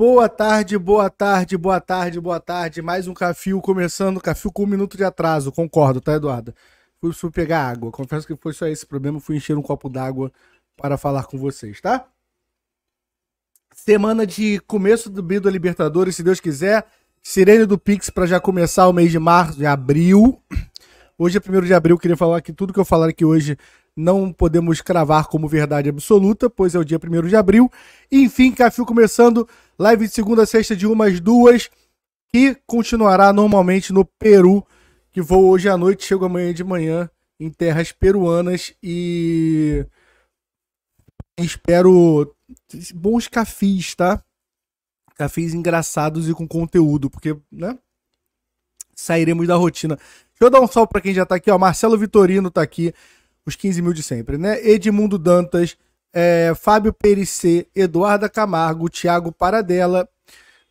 Boa tarde, boa tarde, boa tarde, boa tarde. Mais um cafio começando, cafio com um minuto de atraso, concordo, tá, Eduardo? Fui, fui pegar água. Confesso que foi só esse problema, fui encher um copo d'água para falar com vocês, tá? Semana de começo do Bido Libertadores, se Deus quiser. Sirene do Pix para já começar o mês de março, de abril. Hoje é 1 de abril, queria falar que tudo que eu falar aqui hoje não podemos cravar como verdade absoluta, pois é o dia 1 de abril. Enfim, Cafio começando. Live de segunda a sexta de umas duas. E continuará normalmente no Peru, que vou hoje à noite, chego amanhã de manhã em terras peruanas e espero bons cafés, tá? Cafés engraçados e com conteúdo, porque, né? Sairemos da rotina. Deixa eu dar um salve para quem já tá aqui, ó. Marcelo Vitorino tá aqui, os 15 mil de sempre, né? Edmundo Dantas, é, Fábio Perissé, Eduarda Camargo, Tiago Paradela,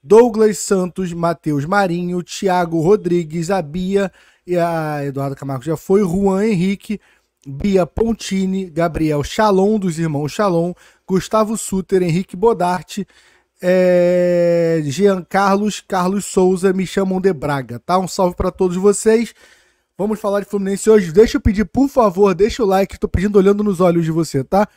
Douglas Santos, Matheus Marinho, Tiago Rodrigues, a Bia, e a Eduarda Camargo já foi, Juan Henrique, Bia Pontini, Gabriel Shalom, dos irmãos Shalom, Gustavo Suter, Henrique Bodarte, é, Jean Carlos, Carlos Souza, me chamam de Braga, tá? Um salve para todos vocês. Vamos falar de Fluminense hoje. Deixa eu pedir, por favor, deixa o like. Tô pedindo olhando nos olhos de você, tá?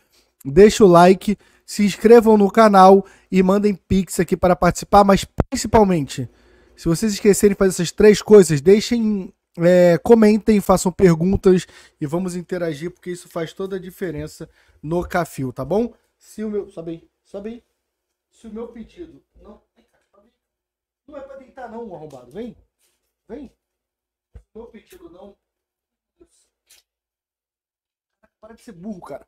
deixa o like, se inscrevam no canal e mandem pix aqui para participar, mas principalmente, se vocês esquecerem de fazer essas três coisas, deixem, é, comentem, façam perguntas e vamos interagir, porque isso faz toda a diferença no Cafio, tá bom? Se o meu. Sobe aí, sobe aí. Se o meu pedido. Não, não é para deitar, não, arrombado. Vem, vem. Meu pedido não. Para de ser burro, cara.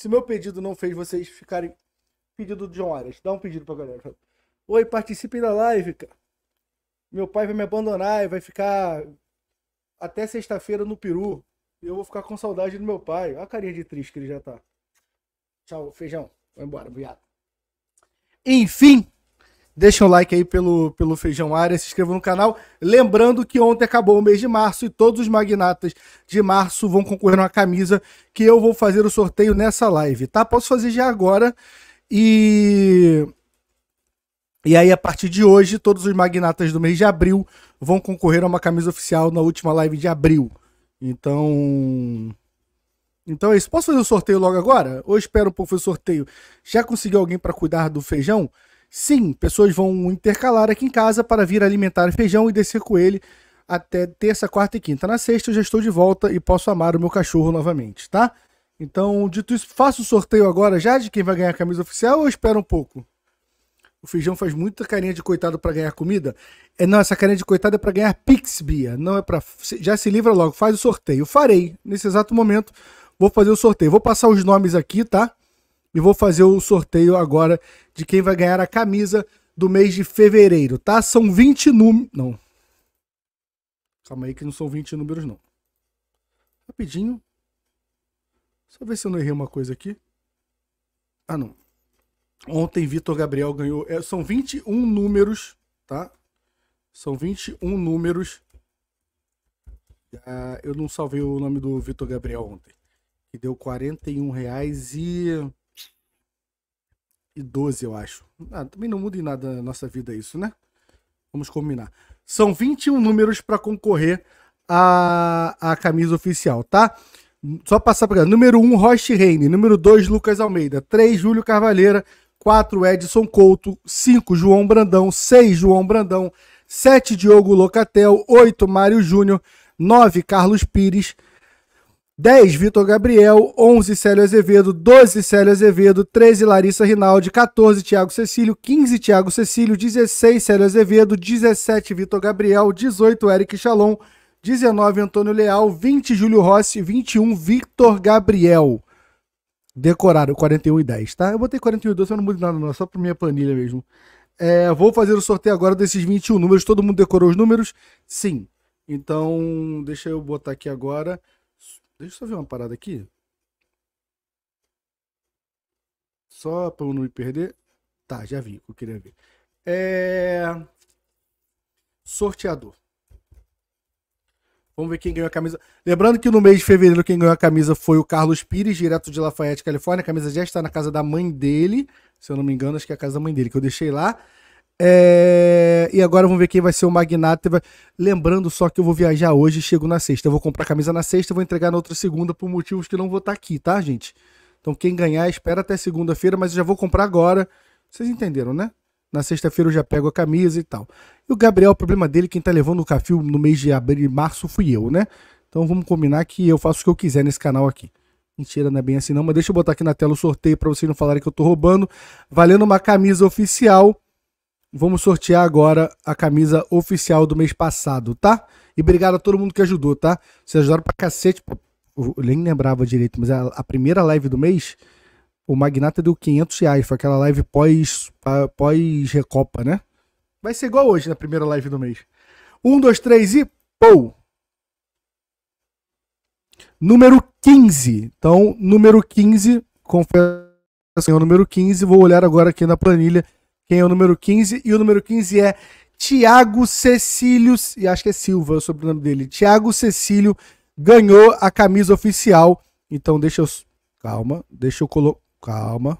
Se meu pedido não fez vocês ficarem. Pedido de horas. Dá um pedido pra galera. Oi, participem da live, cara. Meu pai vai me abandonar e vai ficar até sexta-feira no Peru. E eu vou ficar com saudade do meu pai. Olha a carinha de triste que ele já tá. Tchau, feijão. Vai embora, obrigado. Enfim. Deixa um like aí pelo, pelo Feijão Área, se inscreva no canal. Lembrando que ontem acabou o mês de março e todos os magnatas de março vão concorrer a uma camisa que eu vou fazer o sorteio nessa live, tá? Posso fazer já agora e. E aí, a partir de hoje, todos os magnatas do mês de abril vão concorrer a uma camisa oficial na última live de abril. Então. Então é isso. Posso fazer o sorteio logo agora? Ou espero um pouco o sorteio? Já conseguiu alguém para cuidar do feijão? Sim, pessoas vão intercalar aqui em casa para vir alimentar feijão e descer com ele até terça, quarta e quinta. Na sexta eu já estou de volta e posso amar o meu cachorro novamente, tá? Então, dito isso, faço o sorteio agora já de quem vai ganhar a camisa oficial ou espera um pouco? O feijão faz muita carinha de coitado para ganhar comida. É, não, essa carinha de coitado é para ganhar Pix, Bia. Não é para. Já se livra logo, faz o sorteio. Farei, nesse exato momento, vou fazer o sorteio. Vou passar os nomes aqui, tá? e vou fazer o sorteio agora de quem vai ganhar a camisa do mês de fevereiro, tá? São 20 números. Não. Calma aí que não são 20 números, não. Rapidinho. Só ver se eu não errei uma coisa aqui. Ah, não. Ontem Vitor Gabriel ganhou. É, são 21 números, tá? São 21 números. Ah, eu não salvei o nome do Vitor Gabriel ontem. Que deu 41 reais e 12, eu acho. Ah, também não muda em nada a nossa vida isso, né? Vamos combinar. São 21 números para concorrer à, à camisa oficial, tá? Só passar para Número 1, Roche Reine. Número 2, Lucas Almeida. 3, Júlio Carvalheira. 4, Edson Couto. 5, João Brandão. 6, João Brandão. 7, Diogo Locatel. 8, Mário Júnior. 9, Carlos Pires. 10, Vitor Gabriel. 11, Célio Azevedo. 12, Célio Azevedo. 13, Larissa Rinaldi. 14, Tiago Cecílio. 15, Tiago Cecílio. 16, Célio Azevedo. 17, Vitor Gabriel. 18, Eric Chalon. 19, Antônio Leal. 20, Júlio Rossi. 21, Vitor Gabriel. Decoraram 41 e 10, tá? Eu botei 41 e 12, eu não mudei nada, não. É só pra minha planilha mesmo. É, vou fazer o sorteio agora desses 21 números. Todo mundo decorou os números? Sim. Então, deixa eu botar aqui agora. Deixa eu só ver uma parada aqui. Só para eu não me perder. Tá, já vi o que eu queria ver. É... Sorteador. Vamos ver quem ganhou a camisa. Lembrando que no mês de fevereiro quem ganhou a camisa foi o Carlos Pires, direto de Lafayette, Califórnia. A camisa já está na casa da mãe dele, se eu não me engano, acho que é a casa da mãe dele, que eu deixei lá. É... E agora vamos ver quem vai ser o magnata. Lembrando só que eu vou viajar hoje, chego na sexta. Eu vou comprar camisa na sexta, vou entregar na outra segunda por motivos que não vou estar tá aqui, tá, gente? Então quem ganhar, espera até segunda-feira, mas eu já vou comprar agora. Vocês entenderam, né? Na sexta-feira eu já pego a camisa e tal. E o Gabriel, o problema dele, quem tá levando o café no mês de abril e março fui eu, né? Então vamos combinar que eu faço o que eu quiser nesse canal aqui. Mentira, não é bem assim não, mas deixa eu botar aqui na tela o sorteio para vocês não falarem que eu tô roubando. Valendo uma camisa oficial Vamos sortear agora a camisa oficial do mês passado, tá? E obrigado a todo mundo que ajudou, tá? Vocês ajudaram pra cacete. Eu nem lembrava direito, mas a, primeira live do mês, o Magnata deu 500 reais. Foi aquela live pós, pós-recopa, né? Vai ser igual hoje na primeira live do mês. Um, dois, três e. Pou! Número 15. Então, número 15, confesso, é senhor número 15. Vou olhar agora aqui na planilha quem é o número 15. E o número 15 é Tiago Cecílio, e acho que é Silva o sobrenome dele. Tiago Cecílio ganhou a camisa oficial. Então deixa eu. Calma, deixa eu colocar. Calma.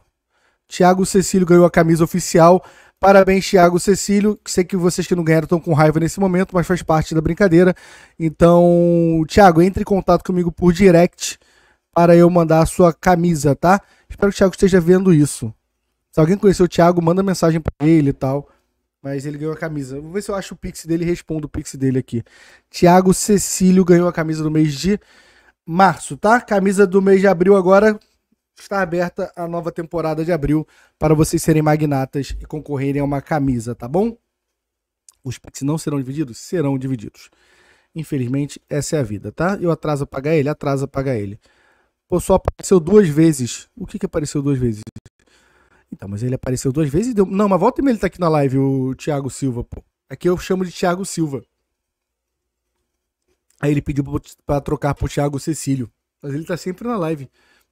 Tiago Cecílio ganhou a camisa oficial. Parabéns, Tiago Cecílio. Sei que vocês que não ganharam estão com raiva nesse momento, mas faz parte da brincadeira. Então, Tiago, entre em contato comigo por direct para eu mandar a sua camisa, tá? Espero que o Tiago esteja vendo isso. Se então, alguém conheceu o Thiago, manda mensagem para ele e tal. Mas ele ganhou a camisa. Vou ver se eu acho o pix dele e respondo o pix dele aqui. Thiago Cecílio ganhou a camisa do mês de março, tá? Camisa do mês de abril agora está aberta a nova temporada de abril para vocês serem magnatas e concorrerem a uma camisa, tá bom? Os pix não serão divididos? Serão divididos. Infelizmente, essa é a vida, tá? Eu atraso a pagar ele, atraso a pagar ele. Pô, só apareceu duas vezes. O que que apareceu duas vezes? Então, mas ele apareceu duas vezes e deu. Não, mas volta e meia ele tá aqui na live, o Thiago Silva, pô. Aqui é eu chamo de Thiago Silva. Aí ele pediu para trocar pro Thiago Cecílio. Mas ele tá sempre na live.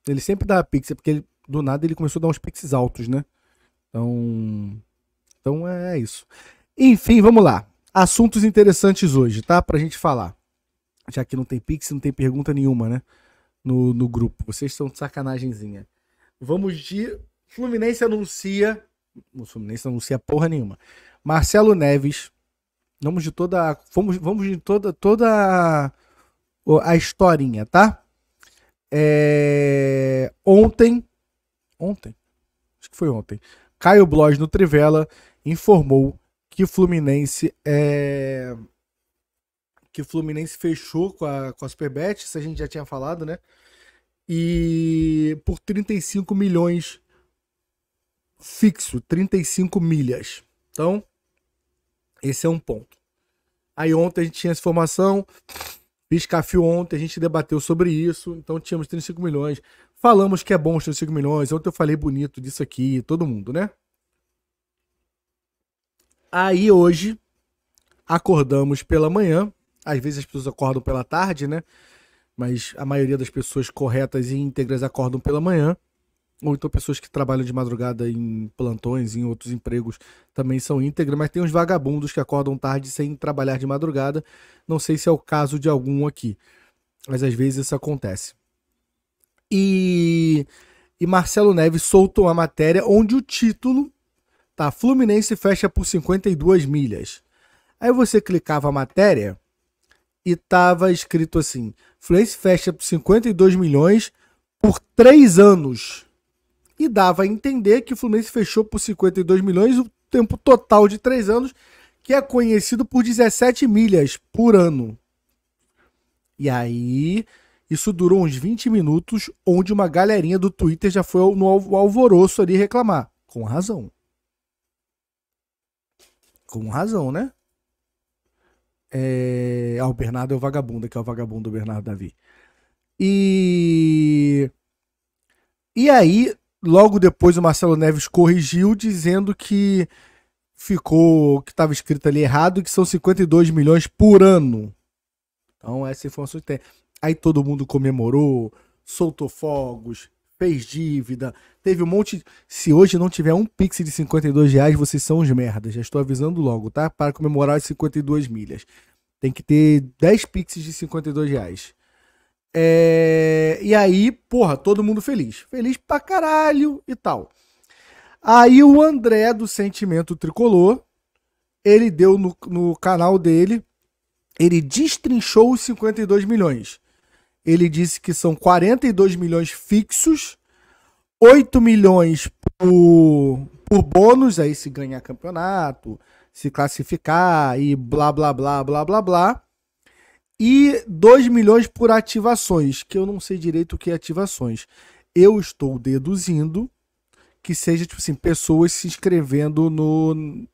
Ele sempre dá a pix, porque ele, do nada ele começou a dar uns pixes altos, né? Então. Então é, é isso. Enfim, vamos lá. Assuntos interessantes hoje, tá? Pra gente falar. Já que não tem pix, não tem pergunta nenhuma, né? No, no grupo. Vocês são de sacanagemzinha. Vamos de Fluminense anuncia. O Fluminense não anuncia porra nenhuma. Marcelo Neves. Vamos de toda. Vamos, vamos de toda, toda a historinha, tá? É, ontem. Ontem? Acho que foi ontem. Caio Blois no Trivela informou que o Fluminense é. Que o Fluminense fechou com a, com a Superbet, isso a gente já tinha falado, né? E por 35 milhões fixo, 35 milhas. Então, esse é um ponto. Aí ontem a gente tinha essa informação, fiz café ontem, a gente debateu sobre isso, então tínhamos 35 milhões. Falamos que é bom os 35 milhões, ontem eu falei bonito disso aqui, todo mundo, né? Aí hoje, acordamos pela manhã, às vezes as pessoas acordam pela tarde, né? Mas a maioria das pessoas corretas e íntegras acordam pela manhã ou então pessoas que trabalham de madrugada em plantões, em outros empregos, também são íntegras, mas tem uns vagabundos que acordam tarde sem trabalhar de madrugada. Não sei se é o caso de algum aqui, mas às vezes isso acontece. E, e Marcelo Neves soltou a matéria onde o título tá Fluminense fecha por 52 milhas. Aí você clicava a matéria e tava escrito assim: Fluminense fecha por 52 milhões por 3 anos e dava a entender que o Fluminense fechou por 52 milhões, o tempo total de três anos, que é conhecido por 17 milhas por ano. E aí, isso durou uns 20 minutos, onde uma galerinha do Twitter já foi no alvoroço ali reclamar. Com razão. Com razão, né? É... Ah, o Bernardo é o vagabundo, que é o vagabundo do Bernardo Davi. E. E aí, logo depois o Marcelo Neves corrigiu, dizendo que ficou, que estava escrito ali errado, que são 52 milhões por ano. Então, essa informação tem. Aí todo mundo comemorou, soltou fogos, fez dívida, teve um monte. Se hoje não tiver um pix de 52 reais, vocês são os merdas. Já estou avisando logo, tá? Para comemorar as 52 milhas. Tem que ter 10 pixes de 52 reais. É... E aí, porra, todo mundo feliz. Feliz pra caralho e tal. Aí o André do Sentimento Tricolor, ele deu no, no canal dele, ele destrinchou os 52 milhões. Ele disse que são 42 milhões fixos, 8 milhões por, por bônus, aí se ganhar campeonato, se classificar e blá blá blá blá blá blá e 2 milhões por ativações, que eu não sei direito o que é ativações. Eu estou deduzindo que seja, tipo assim, pessoas se inscrevendo no.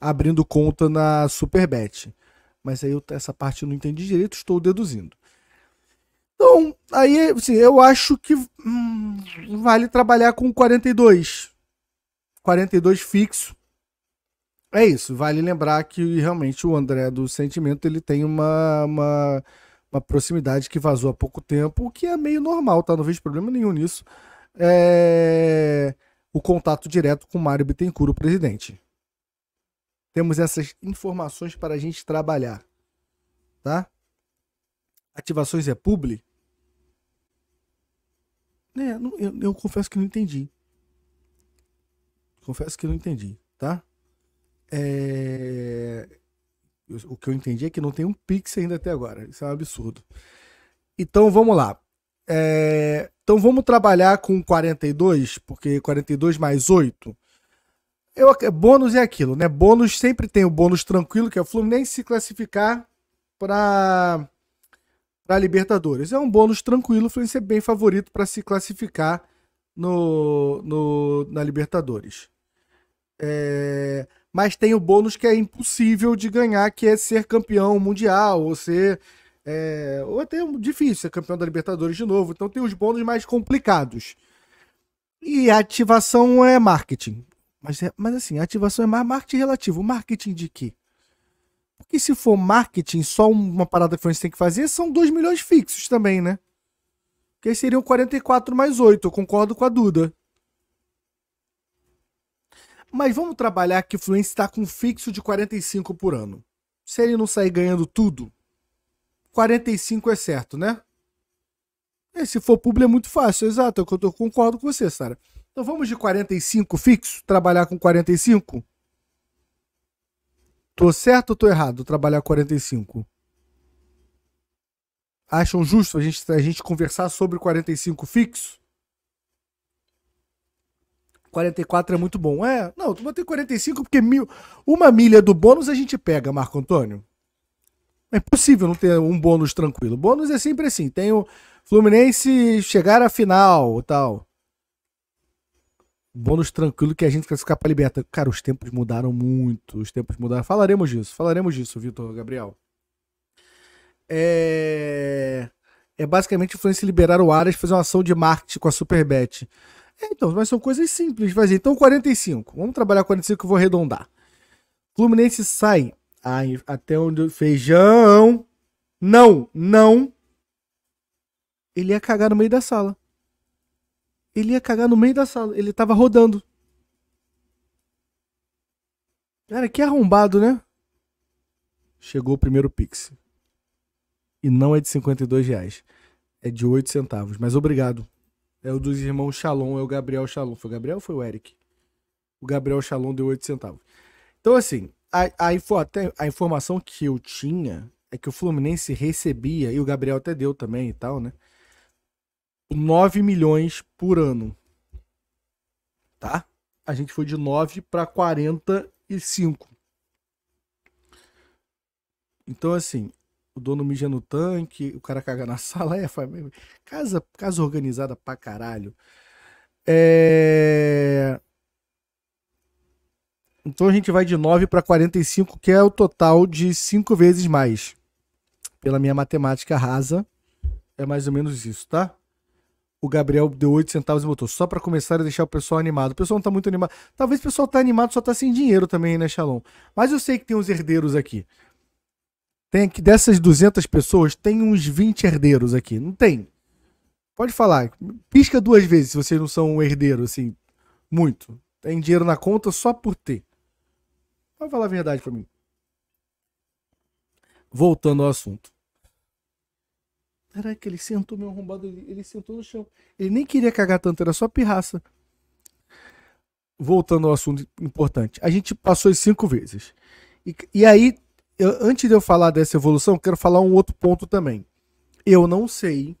abrindo conta na Superbet. Mas aí eu, essa parte eu não entendi direito, estou deduzindo. Então, aí, assim, eu acho que hum, vale trabalhar com 42. 42 fixo é isso, vale lembrar que realmente o André do Sentimento ele tem uma, uma, uma proximidade que vazou há pouco tempo, o que é meio normal, tá? Não vejo problema nenhum nisso. É... O contato direto com Mário Bittencourt, o presidente. Temos essas informações para a gente trabalhar, tá? Ativações é publi? É, eu, eu confesso que não entendi. Confesso que não entendi, tá? É... O que eu entendi é que não tem um Pix ainda até agora. Isso é um absurdo. Então vamos lá. É... Então vamos trabalhar com 42, porque 42 mais 8. Eu... Bônus é aquilo, né? Bônus sempre tem o bônus tranquilo, que é o Fluminense se classificar para para Libertadores. É um bônus tranquilo, o Fluminense é bem favorito para se classificar no, no, na Libertadores. É mas tem o bônus que é impossível de ganhar, que é ser campeão mundial, ou ser. É, ou até é difícil ser campeão da Libertadores de novo. Então tem os bônus mais complicados. E a ativação é marketing. Mas, é, mas assim, a ativação é mais marketing relativo. Marketing de quê? Porque se for marketing, só uma parada que você tem que fazer são 2 milhões fixos também, né? Que aí seriam 44 mais 8. Eu concordo com a Duda. Mas vamos trabalhar que o Fluminense está com um fixo de 45 por ano. Se ele não sair ganhando tudo, 45 é certo, né? E se for público é muito fácil, exato, é eu, eu concordo com você, Sara. Então vamos de 45 fixo, trabalhar com 45? Tô certo ou tô errado trabalhar 45? Acham justo a gente, a gente conversar sobre 45 fixo? 44 é muito bom. É, não, tu botei 45 porque mil, uma milha do bônus a gente pega, Marco Antônio. É impossível não ter um bônus tranquilo. Bônus é sempre assim. Tem o Fluminense chegar à final tal. Bônus tranquilo que a gente classificar para liberta. Cara, os tempos mudaram muito. Os tempos mudaram. Falaremos disso. Falaremos disso, Vitor Gabriel. É... é basicamente o Fluminense liberar o Aras fazer uma ação de marketing com a Superbet. É, então, mas são coisas simples. Vai dizer, então 45. Vamos trabalhar 45 que eu vou arredondar. Fluminense sai ah, até onde feijão. Não, não. Ele ia cagar no meio da sala. Ele ia cagar no meio da sala. Ele tava rodando. Cara, que arrombado, né? Chegou o primeiro Pix. E não é de 52 reais. É de 8 centavos. Mas obrigado. É o dos irmãos Shalom, é o Gabriel Shalom. Foi o Gabriel ou foi o Eric? O Gabriel Shalom deu 8 centavos. Então, assim, a, a, info, até, a informação que eu tinha é que o Fluminense recebia, e o Gabriel até deu também e tal, né? 9 milhões por ano. Tá? A gente foi de 9 para 45. Então, assim, o dono mija no tanque, o cara caga na sala, é família. Casa, casa organizada pra caralho. É... Então a gente vai de 9 para 45, que é o total de 5 vezes mais. Pela minha matemática rasa, é mais ou menos isso, tá? O Gabriel deu 8 centavos e botou. Só para começar a deixar o pessoal animado. O pessoal não tá muito animado. Talvez o pessoal tá animado, só tá sem dinheiro também, né, Shalom? Mas eu sei que tem uns herdeiros aqui. Tem que dessas 200 pessoas, tem uns 20 herdeiros aqui. Não tem. Pode falar. Pisca duas vezes se vocês não são um herdeiro, assim, muito. Tem dinheiro na conta só por ter. Vai falar a verdade pra mim. Voltando ao assunto. Caraca, ele sentou meu arrombado, ele, sentou no chão. Ele nem queria cagar tanto, era só pirraça. Voltando ao assunto importante. A gente passou cinco vezes. E, e aí eu, antes de eu falar dessa evolução, quero falar um outro ponto também. Eu não sei.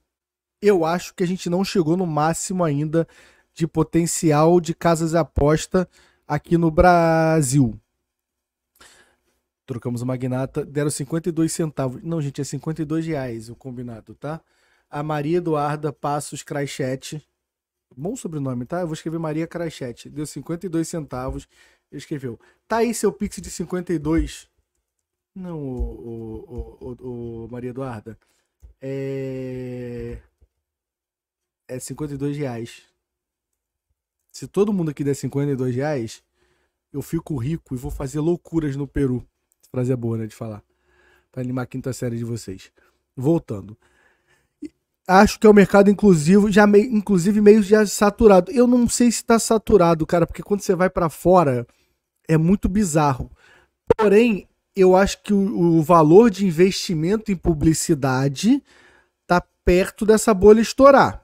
Eu acho que a gente não chegou no máximo ainda de potencial de casas de aposta aqui no Brasil. Trocamos o magnata, deram 52 centavos. Não, gente, é 52 reais o combinado, tá? A Maria Eduarda Passos Craixete. Bom sobrenome, tá? Eu vou escrever Maria Craixete. Deu 52 centavos. Escreveu. Tá aí seu pix de 52 não, o, o, o, o Maria Eduarda. É. É 52 reais. Se todo mundo aqui der 52 reais, eu fico rico e vou fazer loucuras no Peru. Frase é boa, né, de falar. Pra animar a quinta série de vocês. Voltando. Acho que é o um mercado inclusive já meio, inclusive meio já saturado. Eu não sei se tá saturado, cara, porque quando você vai para fora é muito bizarro. Porém, eu acho que o, o valor de investimento em publicidade tá perto dessa bolha estourar.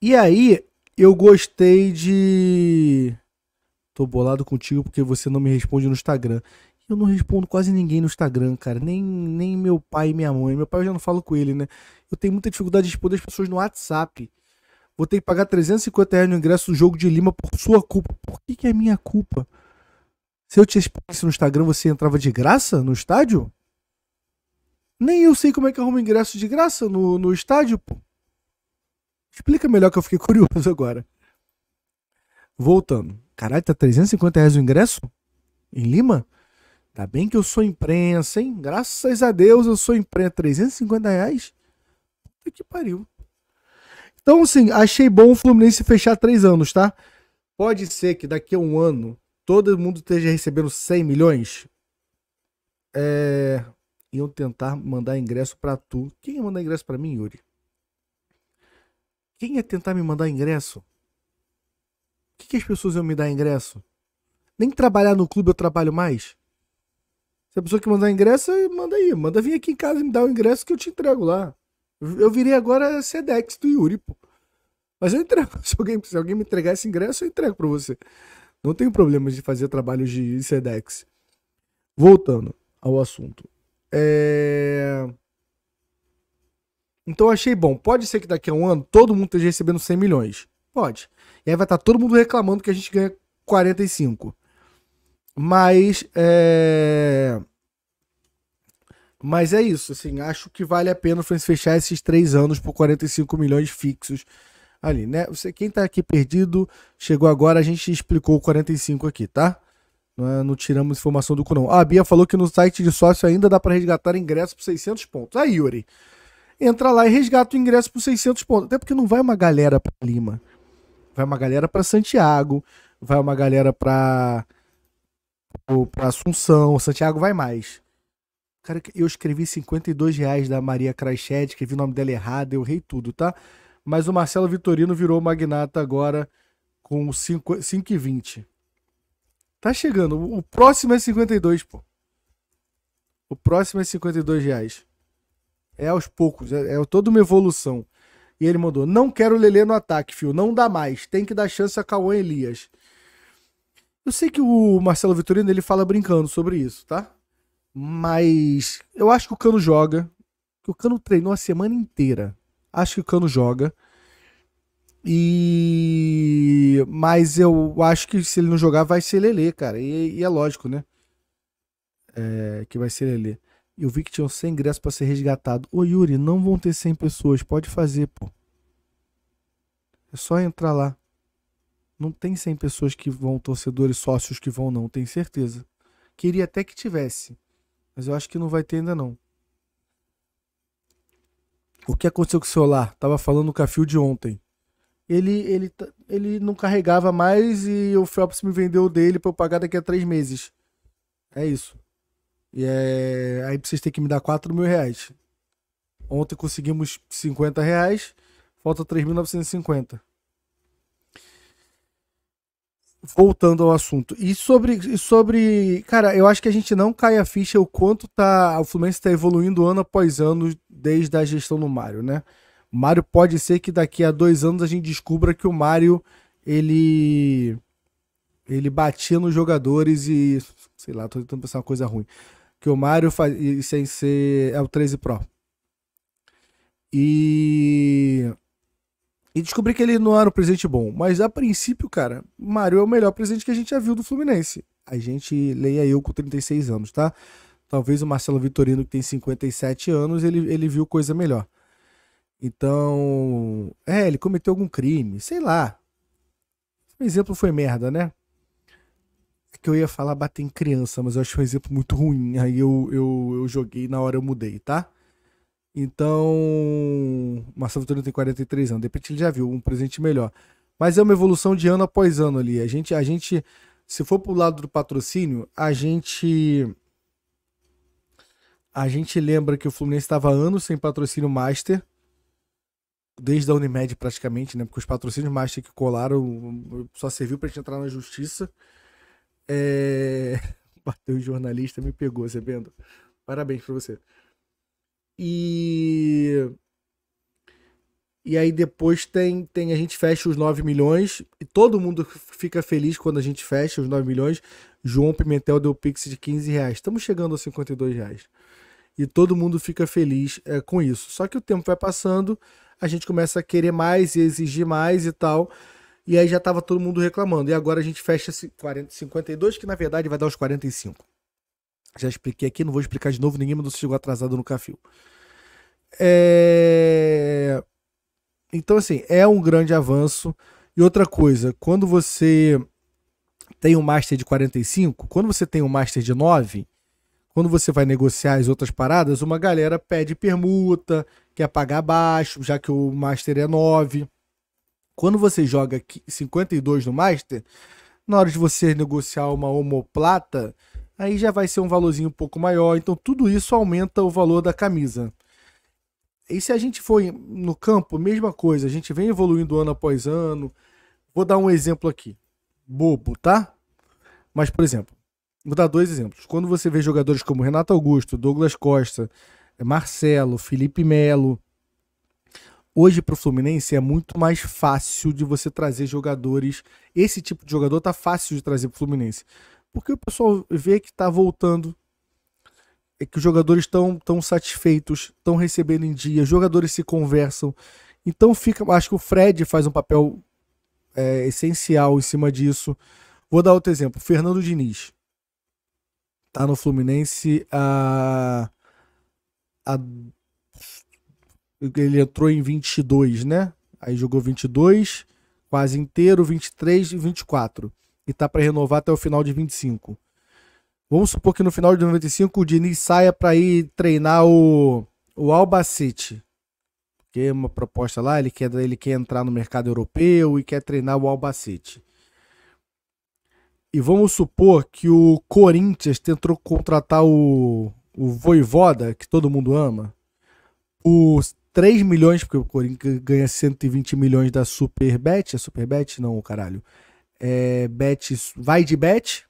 E aí, eu gostei de. Tô bolado contigo porque você não me responde no Instagram. Eu não respondo quase ninguém no Instagram, cara. Nem, nem meu pai e minha mãe. Meu pai eu já não falo com ele, né? Eu tenho muita dificuldade de responder as pessoas no WhatsApp. Vou ter que pagar 350 reais no ingresso do jogo de Lima por sua culpa. Por que, que é minha culpa? Se eu te explicasse no Instagram, você entrava de graça no estádio? Nem eu sei como é que arruma ingresso de graça no, no estádio, pô. Explica melhor que eu fiquei curioso agora. Voltando. Caralho, tá 350 reais o ingresso? Em Lima? Tá bem que eu sou imprensa, hein? Graças a Deus eu sou imprensa. 350 reais? Puta que pariu. Então, assim, achei bom o Fluminense fechar três anos, tá? Pode ser que daqui a um ano todo mundo esteja recebendo 100 milhões, é, iam tentar mandar ingresso para tu. Quem ia mandar ingresso para mim, Yuri? Quem ia tentar me mandar ingresso? Por que, que as pessoas iam me dar ingresso? Nem trabalhar no clube eu trabalho mais. Se a pessoa que mandar ingresso, manda aí. Manda vir aqui em casa e me dar o ingresso que eu te entrego lá. Eu virei agora Sedex do Yuri, pô. Mas eu entrego. Se alguém, se alguém me entregar esse ingresso, eu entrego pra você. Não tenho problemas de fazer trabalhos de SEDEX. Voltando ao assunto. É... Então achei bom. Pode ser que daqui a um ano todo mundo esteja recebendo 100 milhões. Pode. E aí vai estar tá todo mundo reclamando que a gente ganha 45. Mas é... Mas é isso, assim, acho que vale a pena o fechar esses três anos por 45 milhões fixos ali, né? Você, quem tá aqui perdido, chegou agora, a gente explicou o 45 aqui, tá? Não, é, não tiramos informação do cu, não. Ah, a Bia falou que no site de sócio ainda dá para resgatar ingresso por 600 pontos. Aí, Yuri, entra lá e resgata o ingresso por 600 pontos. Até porque não vai uma galera para Lima. Vai uma galera para Santiago, vai uma galera para para Assunção, Santiago vai mais. Cara, eu escrevi 52 reais da Maria Crached, escrevi o nome dela errado, eu errei tudo, tá? mas o Marcelo Vitorino virou magnata agora com 5,20. Tá chegando. O próximo é 52, pô. O próximo é 52 reais. É aos poucos, é, é toda uma evolução. E ele mandou: Não quero Lelê no ataque, fio. Não dá mais. Tem que dar chance a Cauã Elias. Eu sei que o Marcelo Vitorino ele fala brincando sobre isso, tá? Mas eu acho que o Cano joga. Que o Cano treinou a semana inteira. Acho que o Cano joga. E mas eu acho que se ele não jogar vai ser Lele, cara. E, e, é lógico, né? É, que vai ser Lele. Eu vi que tinham 100 ingressos para ser resgatado. Ô Yuri, não vão ter 100 pessoas, pode fazer, pô. É só entrar lá. Não tem 100 pessoas que vão, torcedores sócios que vão não, tenho certeza. Queria até que tivesse, mas eu acho que não vai ter ainda não o que aconteceu com o celular? Tava falando com a de ontem. Ele, ele, ele não carregava mais e o Phelps me vendeu o dele pra eu pagar daqui a três meses. É isso. E é... aí vocês têm que me dar 4 mil reais. Ontem conseguimos 50 reais, falta 3.950 voltando ao assunto. E sobre, sobre. Cara, eu acho que a gente não cai a ficha o quanto tá. O Fluminense está evoluindo ano após ano desde a gestão do Mário, né? O Mário pode ser que daqui a dois anos a gente descubra que o Mário ele. Ele batia nos jogadores e. Sei lá, tô tentando pensar uma coisa ruim. Que o Mário faz. Sem ser. É o 13 Pro. E. E descobri que ele não era um presente bom. Mas a princípio, cara, Mario é o melhor presente que a gente já viu do Fluminense. A gente leia eu com 36 anos, tá? Talvez o Marcelo Vitorino, que tem 57 anos, ele, ele viu coisa melhor. Então. É, ele cometeu algum crime, sei lá. O exemplo foi merda, né? É que eu ia falar bater em criança, mas eu achei um exemplo muito ruim. Aí eu, eu, eu joguei na hora eu mudei, tá? Então, Marcelo Vitorino tem 43 anos. De repente ele já viu um presente melhor. Mas é uma evolução de ano após ano ali. A gente, a gente se for pro lado do patrocínio, a gente a gente lembra que o Fluminense estava anos sem patrocínio master, desde a Unimed praticamente, né? Porque os patrocínios master que colaram só serviu para gente entrar na justiça. É... Bateu o jornalista, me pegou, Zebendo. Parabéns para você. E. E aí depois tem, tem a gente fecha os 9 milhões e todo mundo fica feliz quando a gente fecha os 9 milhões. João Pimentel deu pix de 15 reais. Estamos chegando aos 52 reais. E todo mundo fica feliz é, com isso. Só que o tempo vai passando, a gente começa a querer mais e exigir mais e tal. E aí já estava todo mundo reclamando. E agora a gente fecha 40, 52, que na verdade vai dar os 45. Já expliquei aqui, não vou explicar de novo, ninguém mandou se chegou atrasado no Cafio. É... Então, assim, é um grande avanço. E outra coisa, quando você tem um Master de 45, quando você tem um Master de 9, quando você vai negociar as outras paradas, uma galera pede permuta, quer pagar baixo, já que o Master é 9. Quando você joga 52 no Master, na hora de você negociar uma homoplata, aí já vai ser um valorzinho um pouco maior. Então tudo isso aumenta o valor da camisa. E se a gente for no campo, mesma coisa, a gente vem evoluindo ano após ano. Vou dar um exemplo aqui, bobo, tá? Mas, por exemplo, vou dar dois exemplos. Quando você vê jogadores como Renato Augusto, Douglas Costa, Marcelo, Felipe Melo. Hoje para o Fluminense é muito mais fácil de você trazer jogadores. Esse tipo de jogador tá fácil de trazer para o Fluminense. Porque o pessoal vê que está voltando, é que os jogadores estão tão satisfeitos, estão recebendo em dia, jogadores se conversam. Então fica, acho que o Fred faz um papel é, essencial em cima disso. Vou dar outro exemplo, Fernando Diniz. Tá no Fluminense a, a ele entrou em 22, né? Aí jogou 22, quase inteiro, 23 e 24 e tá para renovar até o final de 25. Vamos supor que no final de 95 o Diniz saia para ir treinar o, o Albacete. Porque é uma proposta lá, ele quer, ele quer entrar no mercado europeu e quer treinar o Albacete. E vamos supor que o Corinthians tentou contratar o, o Voivoda, que todo mundo ama, por 3 milhões, porque o Corinthians ganha 120 milhões da Superbet, a é Superbet? Não, caralho é, bet, vai de bet.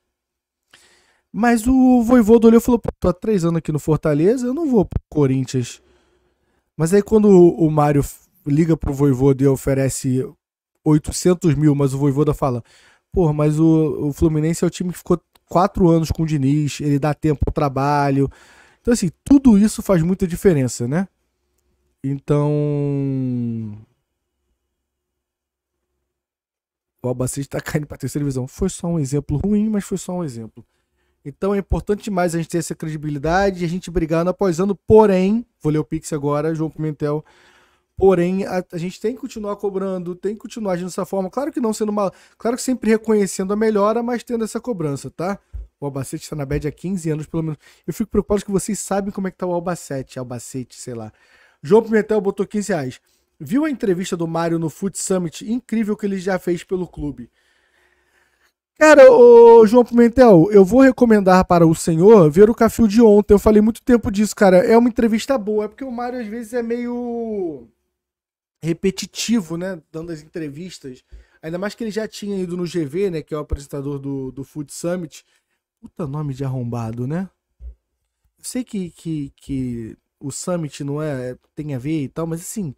Mas o Voivodo olhou e falou: Pô, tô há três anos aqui no Fortaleza, eu não vou pro Corinthians. Mas aí quando o Mário liga pro Vovô, e oferece 800 mil, mas o da fala: Pô, mas o, o Fluminense é o time que ficou quatro anos com o Diniz, ele dá tempo ao trabalho. Então, assim, tudo isso faz muita diferença, né? Então, O Albacete está caindo para a terceira divisão. Foi só um exemplo ruim, mas foi só um exemplo. Então é importante demais a gente ter essa credibilidade e a gente brigar ano após ano. Porém, vou ler o Pix agora, João Pimentel. Porém, a, a, gente tem que continuar cobrando, tem que continuar agindo dessa forma. Claro que não sendo mal. Claro que sempre reconhecendo a melhora, mas tendo essa cobrança, tá? O Albacete está na bad há 15 anos, pelo menos. Eu fico preocupado que vocês sabem como é que tá o Albacete, Albacete, sei lá. João Pimentel botou 15 reais. Viu a entrevista do Mário no Food Summit incrível que ele já fez pelo clube? Cara, ô João Pimentel, eu vou recomendar para o senhor ver o cafio de ontem. Eu falei muito tempo disso, cara. É uma entrevista boa. É porque o Mário às vezes é meio repetitivo, né? Dando as entrevistas. Ainda mais que ele já tinha ido no GV, né? Que é o apresentador do, do Food Summit. Puta nome de arrombado, né? Eu sei que, que, que o Summit não é, tem a ver e tal, mas assim,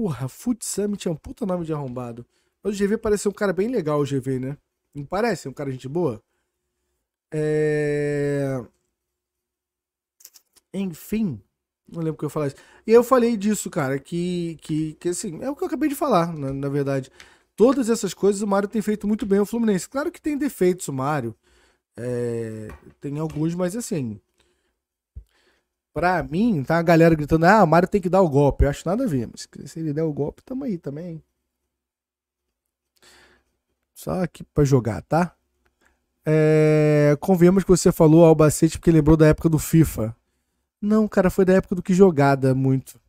Porra, Food Summit é um puta nome de arrombado. Mas o GV parece um cara bem legal, o GV, né? Não parece? É um cara gente boa? É... Enfim, não lembro o que eu falar E eu falei disso, cara, que, que, que assim, é o que eu acabei de falar, na, na verdade. Todas essas coisas o Mário tem feito muito bem o Fluminense. Claro que tem defeitos o Mário. É... Tem alguns, mas assim, Pra mim, tá a galera gritando, ah, o Mário tem que dar o golpe. Eu acho nada a ver, mas se ele der o golpe, tamo aí também. Só aqui pra jogar, tá? É... Convenhamos que você falou Albacete porque lembrou da época do FIFA. Não, cara, foi da época do que jogada muito.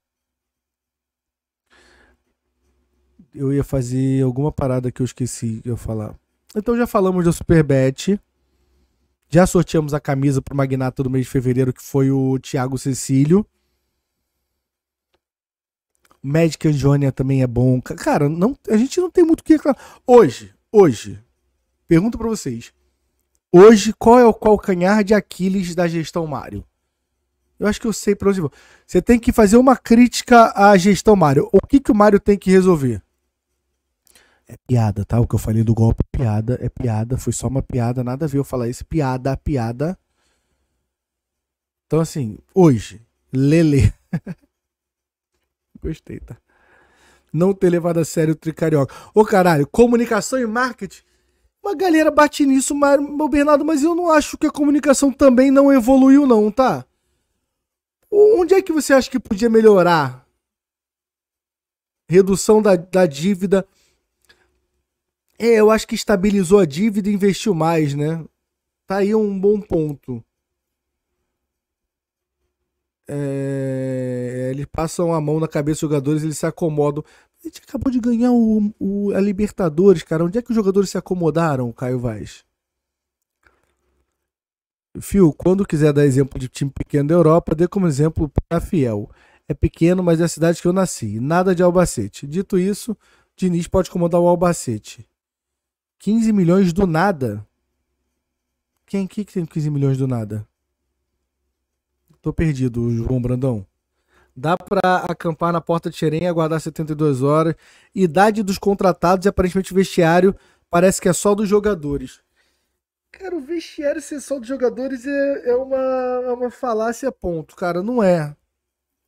Eu ia fazer alguma parada que eu esqueci de eu falar. Então já falamos do Superbet. Já sorteamos a camisa pro magnata do mês de fevereiro, que foi o Thiago Cecílio. Magic Anjonia também é bom. Cara, não, a gente não tem muito o que reclamar. Hoje, hoje, pergunto para vocês. Hoje, qual é o calcanhar de Aquiles da gestão Mário? Eu acho que eu sei para onde vou. Você tem que fazer uma crítica à gestão Mário. O que, que o Mário tem que resolver? É piada, tá? O que eu falei do golpe é piada, é piada, foi só uma piada, nada a ver eu falar isso, piada, piada. Então, assim, hoje, Lele. Gostei, tá? Não ter levado a sério o Tricarioca. Ô, caralho, comunicação e marketing. Uma galera bate nisso, mas, meu Bernardo, mas eu não acho que a comunicação também não evoluiu, não, tá? Onde é que você acha que podia melhorar? Redução da, da dívida é, eu acho que estabilizou a dívida e investiu mais, né? Tá aí um bom ponto. É, eles passam a mão na cabeça dos jogadores, eles se acomodam. A gente acabou de ganhar o, o, a Libertadores, cara. Onde é que os jogadores se acomodaram, Caio Vaz? Fio, quando quiser dar exemplo de time pequeno da Europa, dê como exemplo para Fiel. É pequeno, mas é a cidade que eu nasci. Nada de Albacete. Dito isso, Diniz pode comandar o Albacete. 15 milhões do nada. Quem aqui que tem 15 milhões do nada? Tô perdido, João Brandão. Dá para acampar na porta de Xerém, aguardar 72 horas. Idade dos contratados e aparentemente vestiário parece que é só dos jogadores. Cara, o vestiário ser só dos jogadores é, é, uma, é uma falácia, ponto. Cara, não é.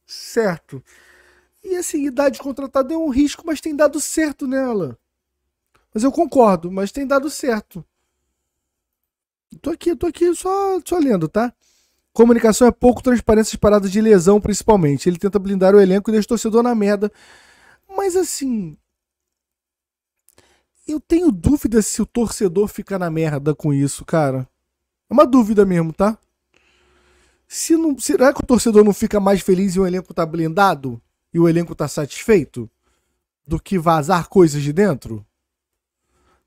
Certo. E assim, idade contratada é um risco, mas tem dado certo nela. Mas eu concordo, mas tem dado certo. Tô aqui, tô aqui só, só lendo, tá? Comunicação é pouco transparência paradas de lesão, principalmente. Ele tenta blindar o elenco e deixa o torcedor na merda. Mas assim. Eu tenho dúvida se o torcedor fica na merda com isso, cara. É uma dúvida mesmo, tá? Se não, será que o torcedor não fica mais feliz e o elenco tá blindado? E o elenco tá satisfeito? Do que vazar coisas de dentro?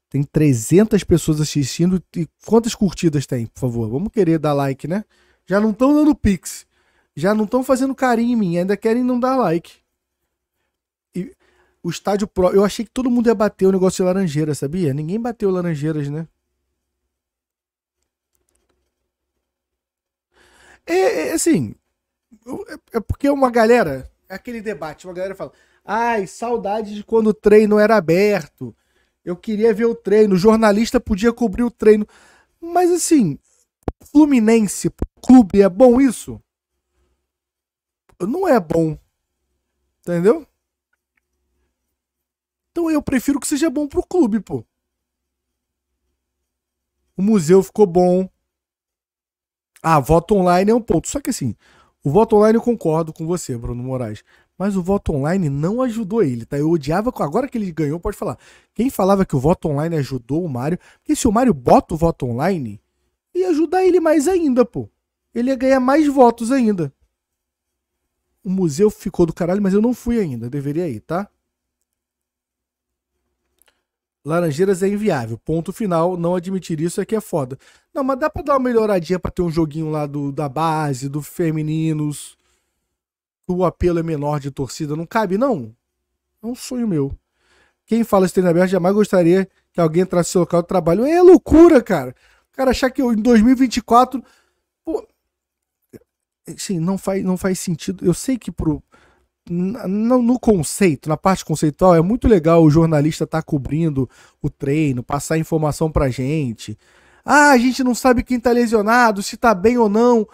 Tem 300 pessoas assistindo. E quantas curtidas tem, por favor? Vamos querer dar like, né? Já não estão dando pix. Já não estão fazendo carinho em mim. Ainda querem não dar like. E o estádio pro. Eu achei que todo mundo ia bater o negócio de laranjeira, sabia? Ninguém bateu laranjeiras, né? É, é, é assim. É, é porque uma galera. É aquele debate. Uma galera fala. Ai, saudade de quando o treino era aberto eu queria ver o treino. O jornalista podia cobrir o treino. Mas assim, Fluminense, clube, é bom isso? Não é bom. Entendeu? Então eu prefiro que seja bom pro clube, pô. O museu ficou bom. Ah, voto online é um ponto. Só que assim, o voto online eu concordo com você, Bruno Moraes mas o voto online não ajudou ele, tá? Eu odiava, agora que ele ganhou, pode falar. Quem falava que o voto online ajudou o Mário, porque se o Mário bota o voto online, ia ajudar ele mais ainda, pô. Ele ia ganhar mais votos ainda. O museu ficou do caralho, mas eu não fui ainda, deveria ir, tá? Laranjeiras é inviável. Ponto final. Não admitir isso aqui é, é foda. Não, mas dá pra dar uma melhoradinha pra ter um joguinho lá do, da base, do Femininos que o apelo é menor de torcida não cabe, não. É um sonho meu. Quem fala treino aberto jamais gostaria que alguém entrasse no seu local de trabalho. É loucura, cara. O cara achar que eu, em 2024. Pô, assim, não faz, não faz sentido. Eu sei que pro. No, no conceito, na parte conceitual, é muito legal o jornalista estar tá cobrindo o treino, passar informação pra gente. Ah, a gente não sabe quem tá lesionado, se tá bem ou não.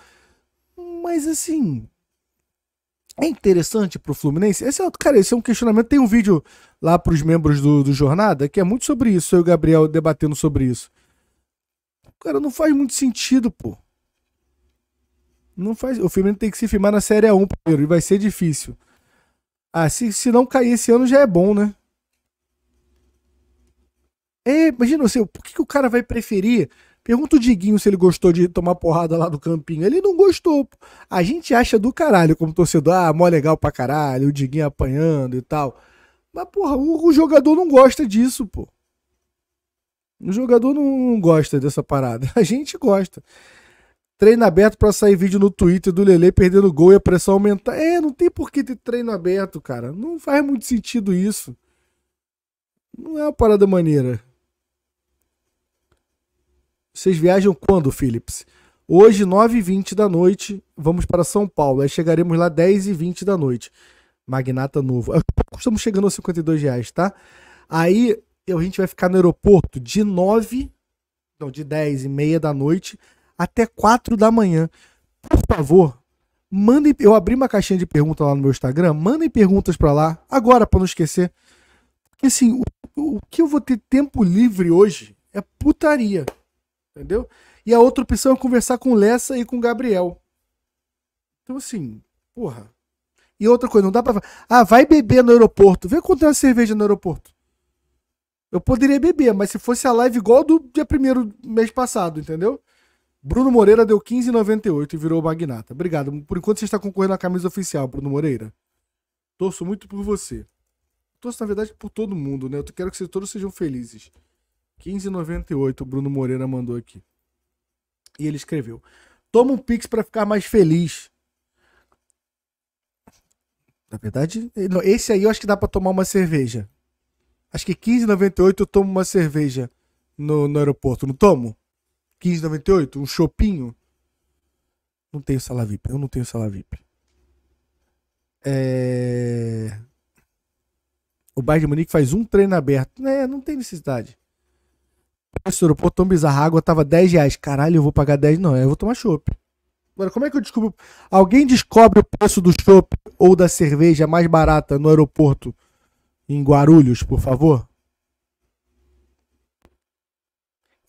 Mas assim, é interessante pro Fluminense? Esse é cara, esse é um questionamento. Tem um vídeo lá pros membros do, do Jornada que é muito sobre isso, eu e o Gabriel debatendo sobre isso. Cara, não faz muito sentido, pô. Não faz. O Fluminense tem que se firmar na Série A1 primeiro, e vai ser difícil. Ah, se, se não cair esse ano já é bom, né? É, imagina assim, por que, que o cara vai preferir Pergunta o Diguinho se ele gostou de tomar porrada lá do campinho. Ele não gostou. A gente acha do caralho como torcedor. Ah, mó legal pra caralho, o Diguinho apanhando e tal. Mas, porra, o, o jogador não gosta disso, pô. O jogador não gosta dessa parada. A gente gosta. Treino aberto para sair vídeo no Twitter do Lele perdendo gol e a pressão aumentar. É, não tem por que ter treino aberto, cara. Não faz muito sentido isso. Não é uma parada maneira. Vocês viajam quando, Philips? Hoje, 9h20 da noite, vamos para São Paulo. Aí chegaremos lá 10h20 da noite. Magnata novo. É estamos chegando aos 52 reais, tá? Aí a gente vai ficar no aeroporto de 9, não, de 10 e meia da noite até 4 da manhã. Por favor, mandem. Eu abri uma caixinha de perguntas lá no meu Instagram. Mandem perguntas para lá, agora, para não esquecer. Porque assim, o, o que eu vou ter tempo livre hoje é putaria. Entendeu? E a outra opção é conversar com Lessa e com Gabriel. Então, assim, porra. E outra coisa, não dá pra. Ah, vai beber no aeroporto. Vê quanto é uma cerveja no aeroporto. Eu poderia beber, mas se fosse a live igual do dia 1 mês passado, entendeu? Bruno Moreira deu 15,98 e virou magnata. Obrigado. Por enquanto você está concorrendo à camisa oficial, Bruno Moreira. Torço muito por você. Torço, na verdade, por todo mundo, né? Eu quero que vocês todos sejam felizes. 1598, o Bruno Moreira mandou aqui. E ele escreveu: Toma um pix para ficar mais feliz. Na verdade, esse aí eu acho que dá para tomar uma cerveja. Acho que 15,98 eu tomo uma cerveja no, no aeroporto, não tomo? 15,98? Um chopinho? Não tenho sala VIP, eu não tenho sala VIP. É... O Bayern de Munique faz um treino aberto. É, não tem necessidade. Professor, o pô tão bizarro, a água tava 10 reais. Caralho, eu vou pagar 10? Não, eu vou tomar chopp. Agora, como é que eu descubro? Alguém descobre o preço do chopp ou da cerveja mais barata no aeroporto em Guarulhos, por favor?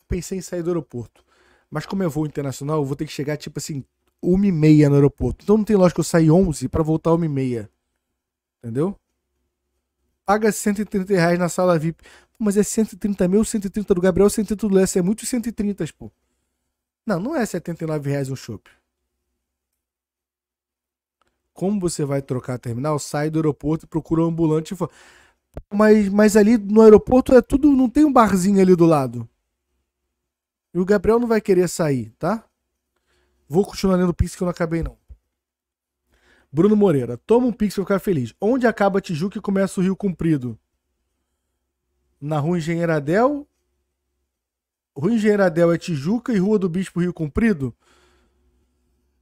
Pensei em sair do aeroporto. Mas como eu vou internacional, eu vou ter que chegar tipo assim, uma e meia no aeroporto. Então não tem lógica eu sair 11 para voltar uma e meia. Entendeu? paga 130 reais na sala VIP. mas é 130 meu, 130 do Gabriel, 130 do Lessa. É muito 130, pô. Não, não é 79 reais um shopping. Como você vai trocar terminal? Sai do aeroporto e procura um ambulante Mas, mas ali no aeroporto é tudo. Não tem um barzinho ali do lado. E o Gabriel não vai querer sair, tá? Vou continuar lendo o Pix que eu não acabei, não. Bruno Moreira, toma um pix pra ficar feliz. Onde acaba Tijuca e começa o Rio Comprido? Na Rua Engenheiro Adel? Rua Engenheiro Adel é Tijuca e Rua do Bispo Rio Comprido?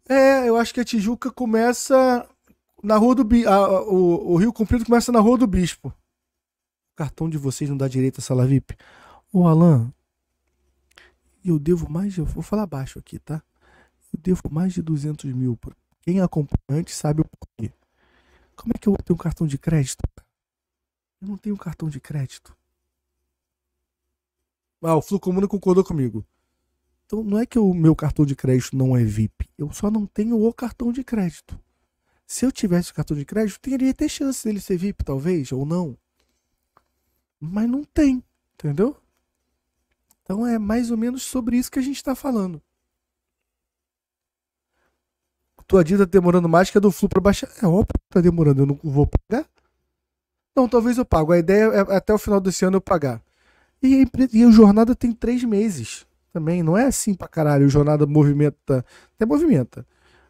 É, eu acho que a Tijuca começa na Rua do Bispo. O, Rio Comprido começa na Rua do Bispo. O cartão de vocês não dá direito à sala VIP? Ô, Alan, eu devo mais. Eu vou falar baixo aqui, tá? Eu devo mais de 200 mil quem acompanha antes sabe o porquê. Como é que eu tenho um cartão de crédito? Eu não tenho um cartão de crédito. Ah, o Flu Comuna concordou comigo. Então não é que o meu cartão de crédito não é VIP. Eu só não tenho o cartão de crédito. Se eu tivesse o cartão de crédito, teria até chance dele ser VIP, talvez, ou não. Mas não tem, entendeu? Então é mais ou menos sobre isso que a gente está falando. Tua dívida tá demorando mais que a do Flu para baixar. É óbvio que tá demorando, eu não vou pagar. Não, talvez eu pago. A ideia é, é até o final desse ano eu pagar. E a, e a jornada tem três meses também. Não é assim pra caralho. A jornada movimenta. Até movimenta.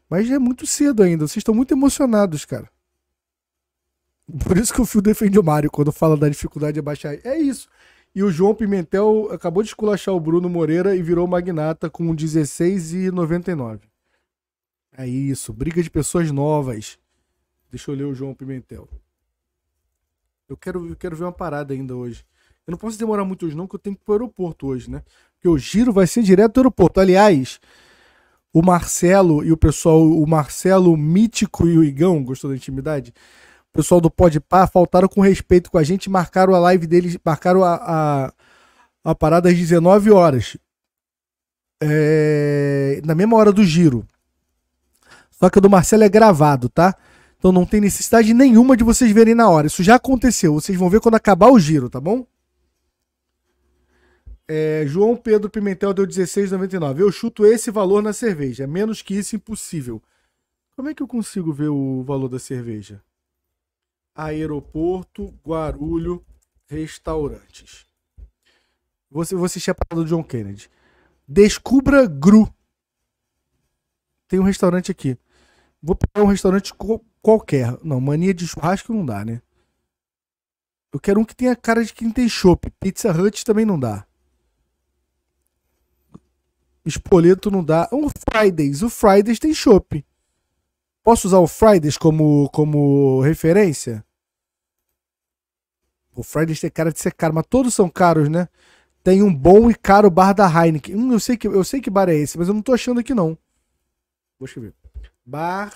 Mas é muito cedo ainda. Vocês estão muito emocionados, cara. Por isso que o Fio defende o Mário quando fala da dificuldade de baixar. É isso. E o João Pimentel acabou de esculachar o Bruno Moreira e virou magnata com 16,99. É isso, briga de pessoas novas. Deixa eu ler o João Pimentel. Eu quero, eu quero ver uma parada ainda hoje. Eu não posso demorar muito hoje, não, que eu tenho que ir pro aeroporto hoje, né? Porque o giro vai ser direto do aeroporto. Aliás, o Marcelo e o pessoal, o Marcelo o Mítico e o Igão, gostou da intimidade? O pessoal do Podpah faltaram com respeito com a gente, marcaram a live deles, marcaram a, a, a parada às 19 horas. É, na mesma hora do giro. Só que do Marcelo é gravado, tá? Então não tem necessidade nenhuma de vocês verem na hora. Isso já aconteceu. Vocês vão ver quando acabar o giro, tá bom? É, João Pedro Pimentel deu 16,99. Eu chuto esse valor na cerveja. É menos que isso, impossível. Como é que eu consigo ver o valor da cerveja? Aeroporto, Guarulho, restaurantes. Você, você tinha parado do John Kennedy. Descubra Gru. Tem um restaurante aqui. Vou pegar um restaurante qualquer. Não, mania de churrasco não dá, né? Eu quero um que tenha cara de quem tem chopp. Pizza Hut também não dá. Espoleto não dá. Um Fridays. O Fridays tem chopp. Posso usar o Fridays como, como referência? O Fridays tem cara de ser caro, mas todos são caros, né? Tem um bom e caro bar da Heineken. Hum, eu sei que, eu sei que bar é esse, mas eu não tô achando aqui não. Vou escrever. Bar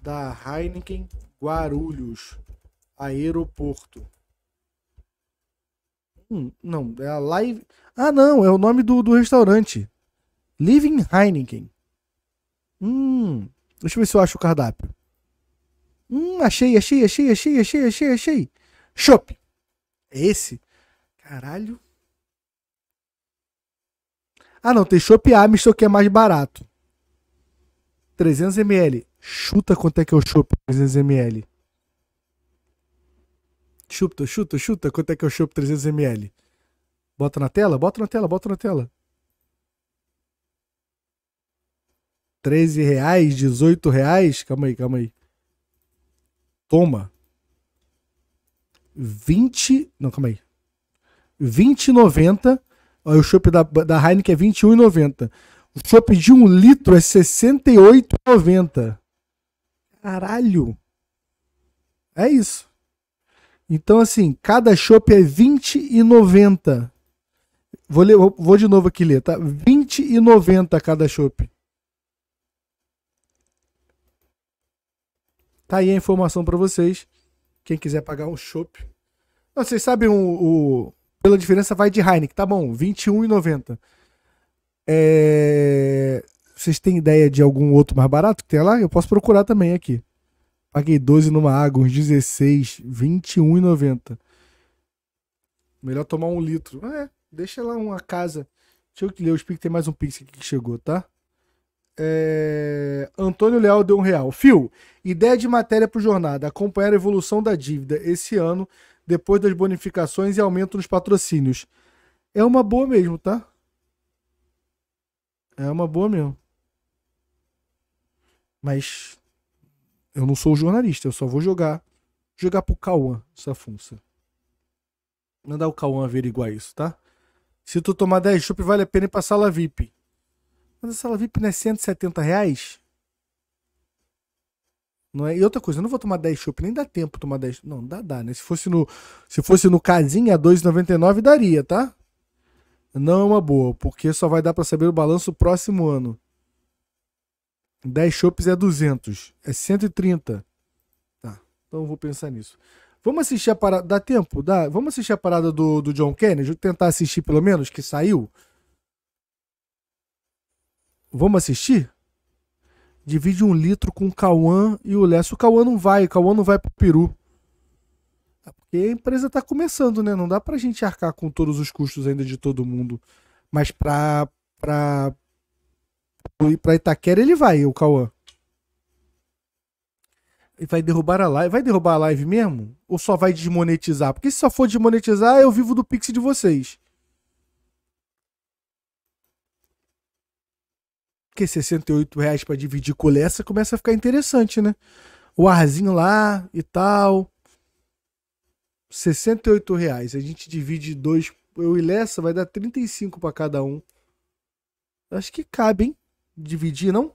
da Heineken Guarulhos, aeroporto. Hum, não, é a Live. Ah, não, é o nome do, do restaurante. Living Heineken. Hum, deixa eu ver se eu acho o cardápio. Hum, achei, achei, achei, achei, achei, achei, achei. Chopp. É esse? Caralho. Ah, não, tem chopp Amiston que é mais barato. 300 ml. Chuta quanto é que eu chupo 300 ml. Chuta, chuta, chuta quanto é que eu chupo 300 ml. Bota na tela, bota na tela, bota na tela. 13 reais, 18 reais. Calma aí, calma aí. Toma. 20. Não, calma aí. 20,90. O chope da, da Heineken é 21,90. Se for pedir um litro, é R$ 68,90. Caralho! É isso. Então, assim, cada chopp é R$ 20,90. Vou, vou de novo aqui ler, tá? R$ 20,90 cada chopp. Tá aí a informação para vocês. Quem quiser pagar um chopp. Vocês sabem o, o, Pela diferença vai de Heineken, tá bom? R$ 21,90. É... Vocês têm ideia de algum outro mais barato que tem lá? Eu posso procurar também aqui. Paguei 12 numa água, uns 16, 21,90. Melhor tomar um litro. É, deixa lá uma casa. Deixa eu ler os Pix, tem mais um Pix aqui que chegou, tá? É... Antônio Leal deu um real. Fio, ideia de matéria para jornada, acompanhar a evolução da dívida esse ano, depois das bonificações e aumento nos patrocínios. É uma boa mesmo, tá? É uma boa mesmo. Mas eu não sou jornalista, eu só vou jogar. Jogar pro Cauã essa função. Mandar o Cauã averiguar isso, tá? Se tu tomar 10 chup, vale a pena ir pra sala VIP. Mas a sala VIP não é 170 reais? Não é? E outra coisa, eu não vou tomar 10 chopp, nem dá tempo tomar 10. Não, dá, dá, né? Se fosse no, se fosse no casinha, 2,99 daria, tá? não é uma boa, porque só vai dar para saber o balanço próximo ano. 10 chopes é 200, é 130. Tá, então eu vou pensar nisso. Vamos assistir a parada. Dá tempo? Dá? Vamos assistir a parada do, do John Kennedy? Vou tentar assistir pelo menos, que saiu. Vamos assistir? Divide um litro com o Cauã e o Lessa. O Cauã não vai, o Cauã não vai pro Peru. E a empresa está começando, né? Não dá para a gente arcar com todos os custos ainda de todo mundo. Mas para para para Itaquera ele vai, o Cauã. E vai derrubar a live. Vai derrubar a live mesmo? Ou só vai desmonetizar? Porque se só for desmonetizar, eu vivo do Pix de vocês. Porque 68 reais para dividir essa começa a ficar interessante, né? O arzinho lá e tal. 68 reais. A gente divide dois. Eu e Lessa vai dar 35 para cada um. Acho que cabe, hein? Dividir, não?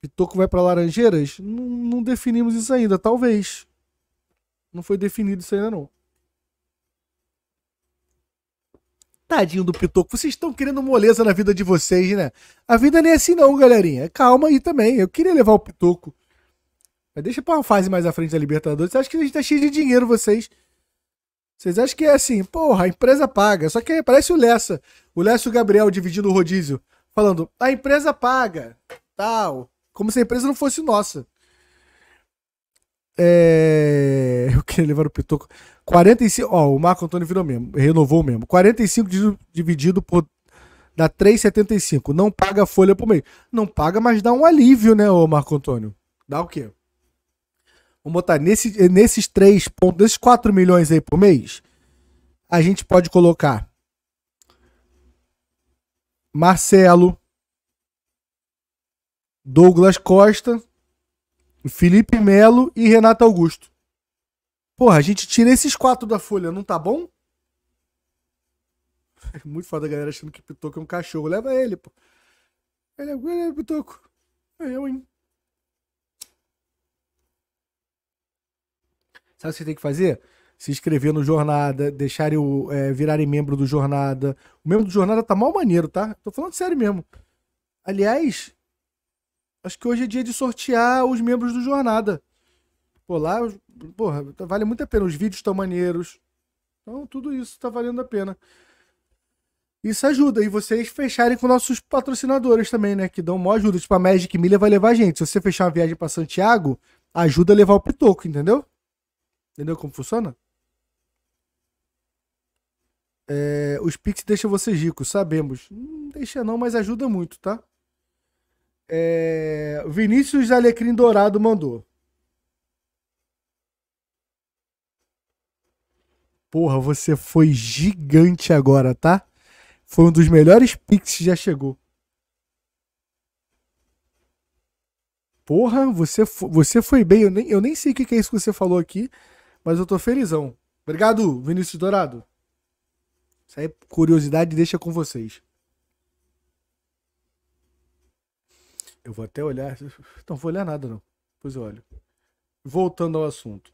Pitoco vai para Laranjeiras? Não, não, definimos isso ainda, talvez. Não foi definido isso ainda, não. Tadinho do Pitoco. Vocês estão querendo moleza na vida de vocês, né? A vida nem é assim, não, galerinha. Calma aí também. Eu queria levar o Pitoco mas deixa pra uma fase mais à frente da Libertadores. Você acha que a gente tá cheio de dinheiro, vocês? Vocês acham que é assim, porra, a empresa paga. Só que parece o Lessa. O Lessa e o Gabriel dividindo o rodízio. Falando, a empresa paga. Tal. Como se a empresa não fosse nossa. É... Eu queria levar o Pitoco. 45. Ó, o Marco Antônio virou mesmo. Renovou mesmo. 45 dividido por. Dá 3,75. Não paga folha por meio Não paga, mas dá um alívio, né, ô Marco Antônio? Dá o quê? Vamos botar nesse, nesses três pontos, nesses 4 milhões aí por mês, a gente pode colocar Marcelo, Douglas Costa, Felipe Melo e Renato Augusto. Porra, a gente tira esses quatro da folha, não tá bom? Muito foda a galera achando que Pitoco é um cachorro. Leva ele, pô. Ele é, ele é Pitoco. É eu, hein? Sabe o que você tem que fazer? Se inscrever no Jornada, deixarem o, é, virarem membro do Jornada. O membro do Jornada tá mal maneiro, tá? Tô falando sério mesmo. Aliás, acho que hoje é dia de sortear os membros do Jornada. Pô, lá, porra, vale muito a pena. Os vídeos estão maneiros. Então, tudo isso tá valendo a pena. Isso ajuda. E vocês fecharem com nossos patrocinadores também, né? Que dão maior ajuda. Tipo, a Magic Milha vai levar a gente. Se você fechar uma viagem para Santiago, ajuda a levar o Pitoco, entendeu? Entendeu como funciona? É, os Pix deixam você rico, sabemos. Não deixa não, mas ajuda muito, tá? É, Vinícius Alecrim Dourado mandou. Porra, você foi gigante agora, tá? Foi um dos melhores Pix que já chegou. Porra, você, você foi bem. Eu nem, eu nem sei o que é isso que você falou aqui mas eu tô felizão. Obrigado, Vinícius Dourado. Isso aí, curiosidade, deixa com vocês. Eu vou até olhar. Não vou olhar nada, não. Pois eu olho. Voltando ao assunto.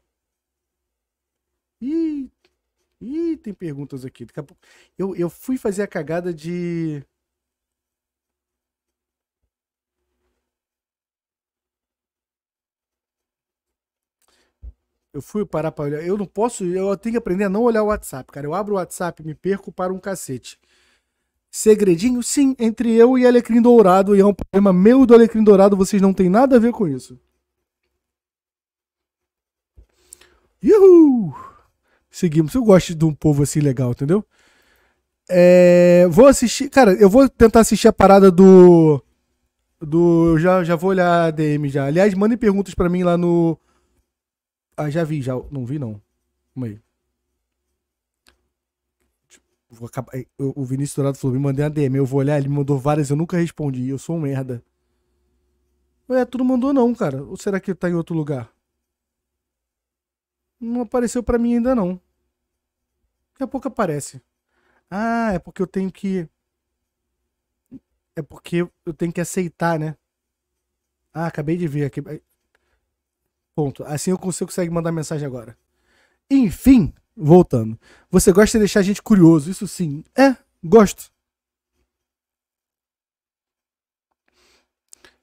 Ih, ih tem perguntas aqui. eu, eu fui fazer a cagada de Eu fui parar pra olhar. Eu não posso, eu tenho que aprender a não olhar o WhatsApp, cara. Eu abro o WhatsApp e me perco para um cacete. Segredinho? Sim, entre eu e Alecrim Dourado. E é um problema meu do Alecrim Dourado, vocês não têm nada a ver com isso. Uhul! Seguimos. Eu gosto de um povo assim legal, entendeu? É... vou assistir. Cara, eu vou tentar assistir a parada do. Do. Eu já, já vou olhar a DM já. Aliás, mandem perguntas para mim lá no ah, já vi, já. Não vi, não. Calma aí. Vou acabar... É, o Vinícius Dourado falou: me mandei uma DM. Eu vou olhar, ele mandou várias, eu nunca respondi. Eu sou um merda. Ué, tu não mandou, não, cara. Ou será que tá em outro lugar? Não apareceu para mim ainda, não. Daqui a pouco aparece. Ah, é porque eu tenho que. É porque eu tenho que aceitar, né? Ah, acabei de ver aqui. Ponto. Assim eu consigo, consegue mandar mensagem agora. Enfim, voltando. Você gosta de deixar a gente curioso, isso sim. É, gosto.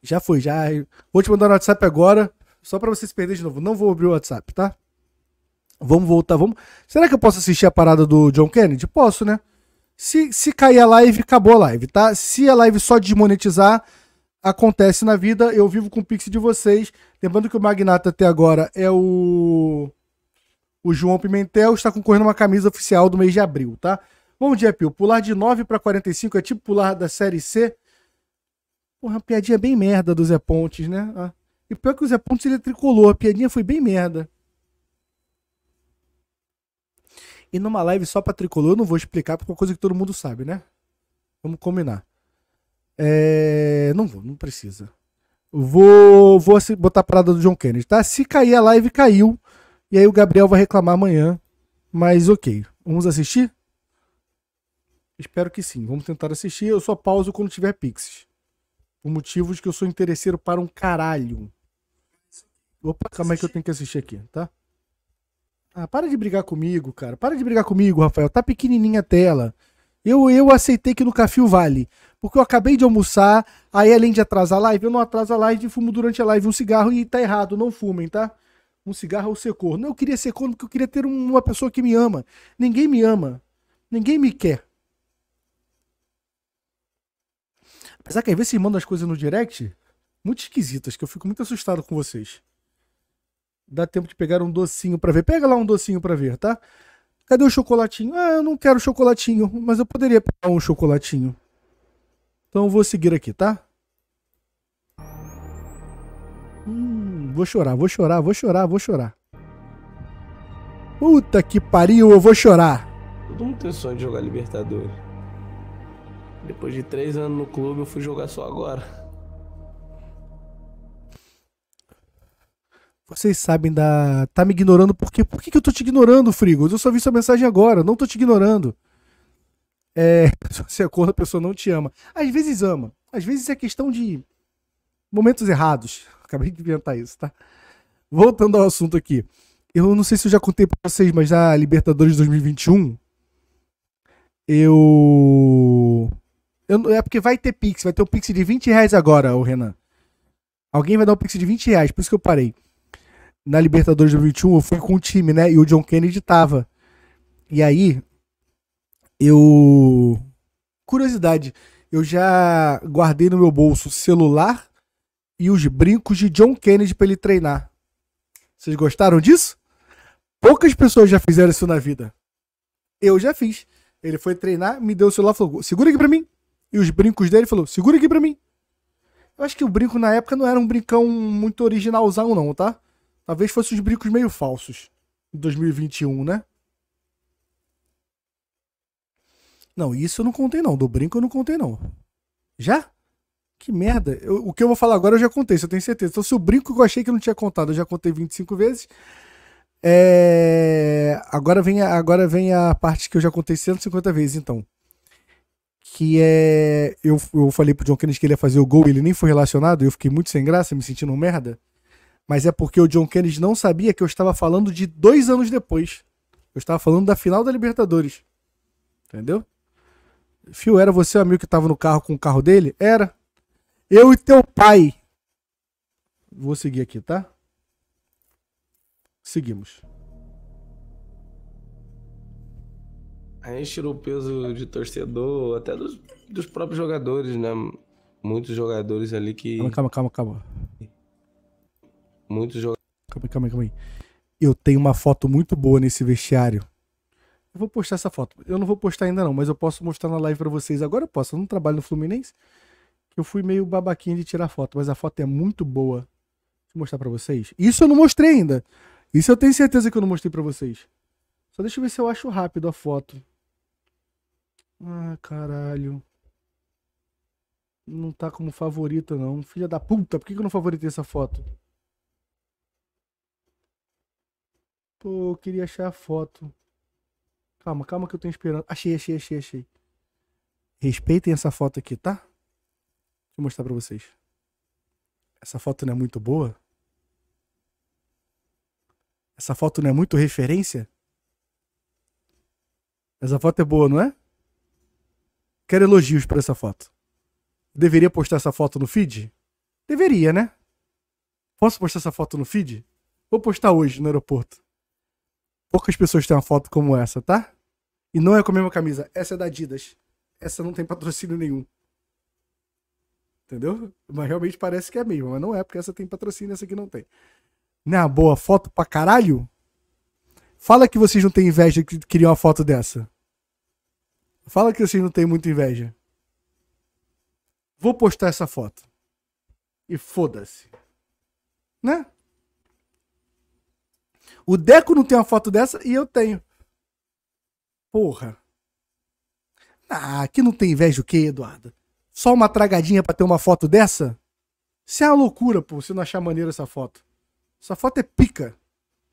Já foi, já. Vou te mandar no WhatsApp agora, só para você se perder de novo. Não vou abrir o WhatsApp, tá? Vamos voltar, vamos. Será que eu posso assistir a parada do John Kennedy? Posso, né? Se, se cair a live, acabou a live, tá? Se a live só desmonetizar, acontece na vida. Eu vivo com o Pix de vocês. Lembrando que o magnata até agora é o. O João Pimentel está concorrendo uma camisa oficial do mês de abril, tá? Bom dia, Pio. Pular de 9 para 45 é tipo pular da Série C? Porra, uma piadinha é bem merda do Zé Pontes, né? Ah. E pior que o Zé Pontes ele é tricolor. A piadinha foi bem merda. E numa live só pra tricolor, eu não vou explicar porque é uma coisa que todo mundo sabe, né? Vamos combinar. É... Não vou, não precisa. Vou, vou botar a parada do John Kennedy, tá? Se cair a live, caiu. E aí o Gabriel vai reclamar amanhã. Mas ok. Vamos assistir? Espero que sim. Vamos tentar assistir. Eu só pauso quando tiver Pixies. Por motivos que eu sou interesseiro para um caralho. Opa, calma aí que eu tenho que assistir aqui, tá? Ah, para de brigar comigo, cara. Para de brigar comigo, Rafael. Tá pequenininha a tela. Eu, eu aceitei que no O vale. Porque eu acabei de almoçar, aí além de atrasar a live, eu não atraso a live, fumo durante a live um cigarro e tá errado, não fumem, tá? Um cigarro é ou secor não Eu queria ser porque eu queria ter uma pessoa que me ama. Ninguém me ama. Ninguém me quer. Apesar que às vezes vocês mandam as coisas no direct muito esquisitas, que eu fico muito assustado com vocês. Dá tempo de pegar um docinho para ver. Pega lá um docinho para ver, tá? Cadê o chocolatinho? Ah, eu não quero chocolatinho, mas eu poderia pegar um chocolatinho. Então eu vou seguir aqui, tá? Hum, vou chorar, vou chorar, vou chorar, vou chorar. Puta que pariu, eu vou chorar. Todo mundo tem sonho de jogar Libertadores. Depois de três anos no clube, eu fui jogar só agora. Vocês sabem da. Tá me ignorando por quê? Por que, que eu tô te ignorando, Frigos? Eu só vi sua mensagem agora, não tô te ignorando. É. Se acorda, a pessoa não te ama. Às vezes ama. Às vezes é questão de momentos errados. Acabei de inventar isso, tá? Voltando ao assunto aqui. Eu não sei se eu já contei pra vocês, mas na Libertadores 2021, eu... eu. É porque vai ter Pix, vai ter um Pix de 20 reais agora, o Renan. Alguém vai dar um Pix de 20 reais, por isso que eu parei na Libertadores 2021, eu fui com o time, né? E o John Kennedy tava. E aí, eu. Curiosidade, eu já guardei no meu bolso celular e os brincos de John Kennedy para ele treinar. Vocês gostaram disso? Poucas pessoas já fizeram isso na vida. Eu já fiz. Ele foi treinar, me deu o celular, falou: "Segura aqui para mim". E os brincos dele falou: "Segura aqui para mim". Eu acho que o brinco na época não era um brincão muito originalzão não, tá? Talvez fossem os brincos meio falsos. 2021, né? Não, isso eu não contei não. Do brinco eu não contei não. Já? Que merda. Eu, o que eu vou falar agora eu já contei, isso eu tenho certeza. Então se o brinco que eu achei que eu não tinha contado, eu já contei 25 vezes. É... Agora, vem a, agora vem a parte que eu já contei 150 vezes então. Que é... Eu, eu falei pro John Kennedy que ele ia fazer o gol ele nem foi relacionado. Eu fiquei muito sem graça, me sentindo um merda. Mas é porque o John Kennedy não sabia que eu estava falando de dois anos depois. Eu estava falando da final da Libertadores. Entendeu? Fio, era você o amigo que estava no carro com o carro dele? Era. Eu e teu pai. Vou seguir aqui, tá? Seguimos. A gente tirou o peso de torcedor, até dos, dos próprios jogadores, né? Muitos jogadores ali que. Calma, calma, calma, calma. Muitos jogadores. Calma aí, calma aí, calma aí. Eu tenho uma foto muito boa nesse vestiário. Eu vou postar essa foto. Eu não vou postar ainda não, mas eu posso mostrar na live para vocês. Agora eu posso. Eu não trabalho no Fluminense. Eu fui meio babaquinho de tirar foto, mas a foto é muito boa. Deixa eu mostrar para vocês. Isso eu não mostrei ainda. Isso eu tenho certeza que eu não mostrei para vocês. Só deixa eu ver se eu acho rápido a foto. Ah, caralho. Não tá como favorita, não. Filha da puta, por que eu não favoritei essa foto? Pô, tipo, eu queria achar a foto. Calma, calma que eu tô esperando. Achei, achei, achei, achei. Respeitem essa foto aqui, tá? Deixa eu mostrar pra vocês. Essa foto não é muito boa? Essa foto não é muito referência? Essa foto é boa, não é? Quero elogios para essa foto. Deveria postar essa foto no feed? Deveria, né? Posso postar essa foto no feed? Vou postar hoje no aeroporto. Poucas pessoas têm uma foto como essa, tá? E não é com a mesma camisa. Essa é da Adidas. Essa não tem patrocínio nenhum. Entendeu? Mas realmente parece que é a mesma, mas não é, porque essa tem patrocínio e essa aqui não tem. Não é uma boa foto pra caralho? Fala que vocês não têm inveja que queriam uma foto dessa. Fala que vocês não têm muita inveja. Vou postar essa foto. E foda-se. Né? O Deco não tem uma foto dessa e eu tenho. Porra. Ah, aqui não tem inveja o quê, Eduardo? Só uma tragadinha para ter uma foto dessa? Isso é uma loucura, pô, se não achar maneiro essa foto. Essa foto é pica.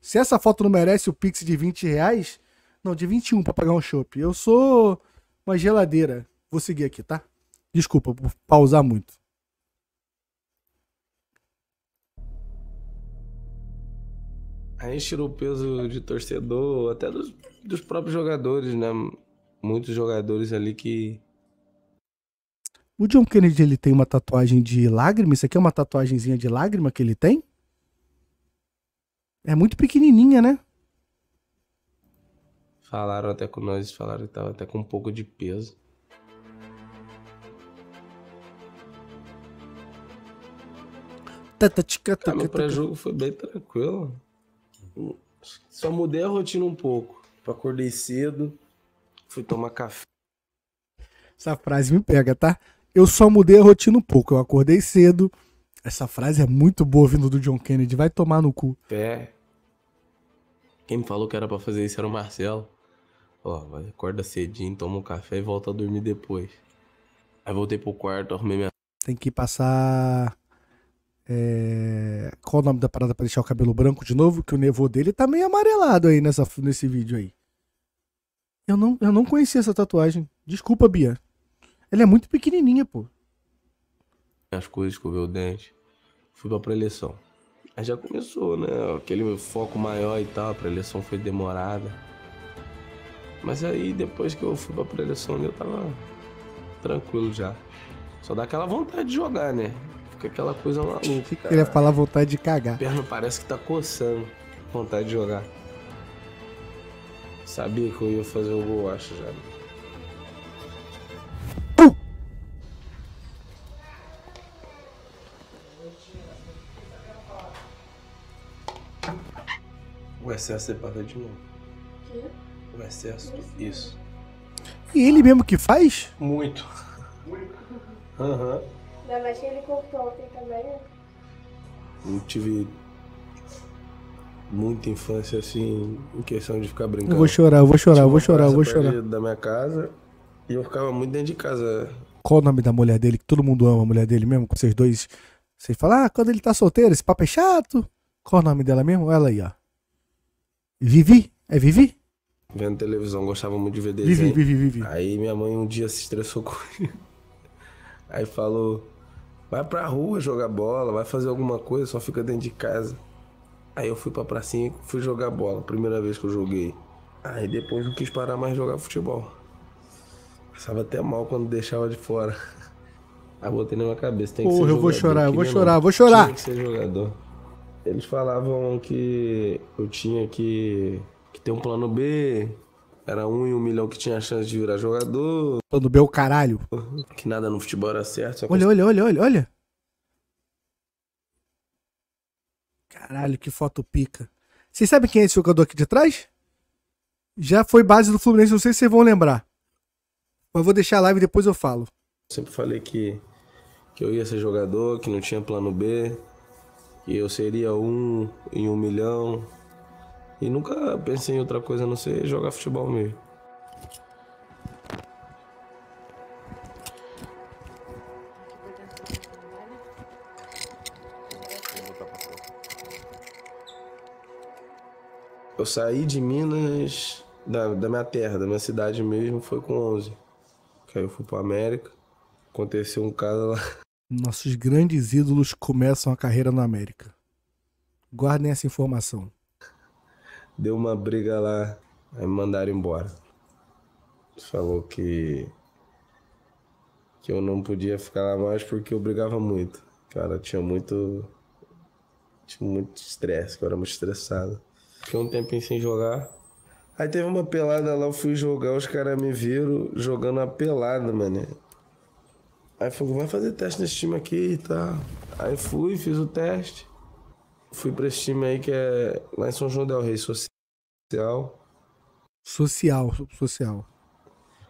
Se essa foto não merece o Pix de 20 reais, não, de 21 pra pagar um chopp. Eu sou uma geladeira. Vou seguir aqui, tá? Desculpa por pausar muito. a gente tirou o peso de torcedor, até dos, dos próprios jogadores, né? Muitos jogadores ali que. O John Kennedy ele tem uma tatuagem de lágrima? Isso aqui é uma tatuagemzinha de lágrima que ele tem? É muito pequenininha, né? Falaram até com nós, falaram que tava até com um pouco de peso. Tata, tica, tata, ah, meu pré-jogo foi bem tranquilo. Só mudei a rotina um pouco. Tipo, acordei cedo, fui tomar café. Essa frase me pega, tá? Eu só mudei a rotina um pouco. Eu acordei cedo. Essa frase é muito boa vindo do John Kennedy. Vai tomar no cu. É. Quem me falou que era para fazer isso era o Marcelo. Ó, acorda cedinho, toma um café e volta a dormir depois. Aí voltei pro quarto, arrumei minha. Tem que passar é... Qual o nome da parada pra deixar o cabelo branco de novo? Que o nevô dele tá meio amarelado aí nessa, nesse vídeo aí. Eu não, eu não conhecia essa tatuagem. Desculpa, Bia. Ela é muito pequenininha, pô. As coisas, escoveu o dente. Fui pra pré-eleição. Aí já começou, né? Aquele foco maior e tal. A pré-eleição foi demorada. Mas aí, depois que eu fui pra pré-eleição, eu tava tranquilo já. Só dá aquela vontade de jogar, né? fica aquela coisa maluca, cara. Ele ia falar vontade de cagar. A perna parece que tá coçando. Vontade de jogar. Sabia que eu ia fazer o gol, acho já. O excesso é paga de novo. Quê? O excesso, isso. E ele mesmo que faz? Muito. Muito. Aham. Uhum. Ainda mais ele cortou ontem também, né? Eu tive muita infância assim, em questão de ficar brincando. Eu vou chorar, eu vou chorar, eu vou chorar, eu vou chorar. Da minha casa e eu ficava muito dentro de casa. Qual o nome da mulher dele? Que todo mundo ama a mulher dele mesmo, com vocês dois. Você fala, ah, quando ele tá solteiro, esse papo é chato. Qual o nome dela mesmo? Ela aí, ó. Vivi? É Vivi? Vendo televisão, gostava muito de ver desenho. Vivi, Vivi, Vivi. Aí minha mãe um dia se estressou ele. Aí falou, Vai pra rua jogar bola, vai fazer alguma coisa, só fica dentro de casa. Aí eu fui pra pracinha fui jogar bola, primeira vez que eu joguei. Aí depois não quis parar mais de jogar futebol. Passava até mal quando deixava de fora. Aí botei na minha cabeça, tem que Porra, ser eu vou chorar, eu vou chorar, eu vou chorar. Tem que ser jogador. Eles falavam que eu tinha que, que ter um plano B, era um em um milhão que tinha a chance de virar jogador. Falando bem o caralho. Que nada no futebol era certo. Olha, olha, olha, olha, olha. Caralho, que foto pica. Vocês sabem quem é esse jogador aqui de trás? Já foi base do Fluminense, não sei se vocês vão lembrar. Mas vou deixar a live e depois eu falo. Sempre falei que, que eu ia ser jogador, que não tinha plano B, que eu seria um em um milhão, e nunca pensei em outra coisa a não ser jogar futebol mesmo. Eu saí de Minas, da, da minha terra, da minha cidade mesmo, foi com 11. Que aí eu fui pra América. Aconteceu um caso lá. Nossos grandes ídolos começam a carreira na América. Guardem essa informação deu uma briga lá, aí me mandaram embora. Falou que que eu não podia ficar lá mais porque eu brigava muito. Cara, tinha muito tinha muito estresse, que eu era muito estressado. Fiquei um tempinho sem jogar. Aí teve uma pelada lá, eu fui jogar, os caras me viram jogando a pelada, mano. Aí falou, vai fazer teste nesse time aqui e tá. tal. Aí fui, fiz o teste fui pra esse time aí que é lá em São João Del Rey, social. Social, social.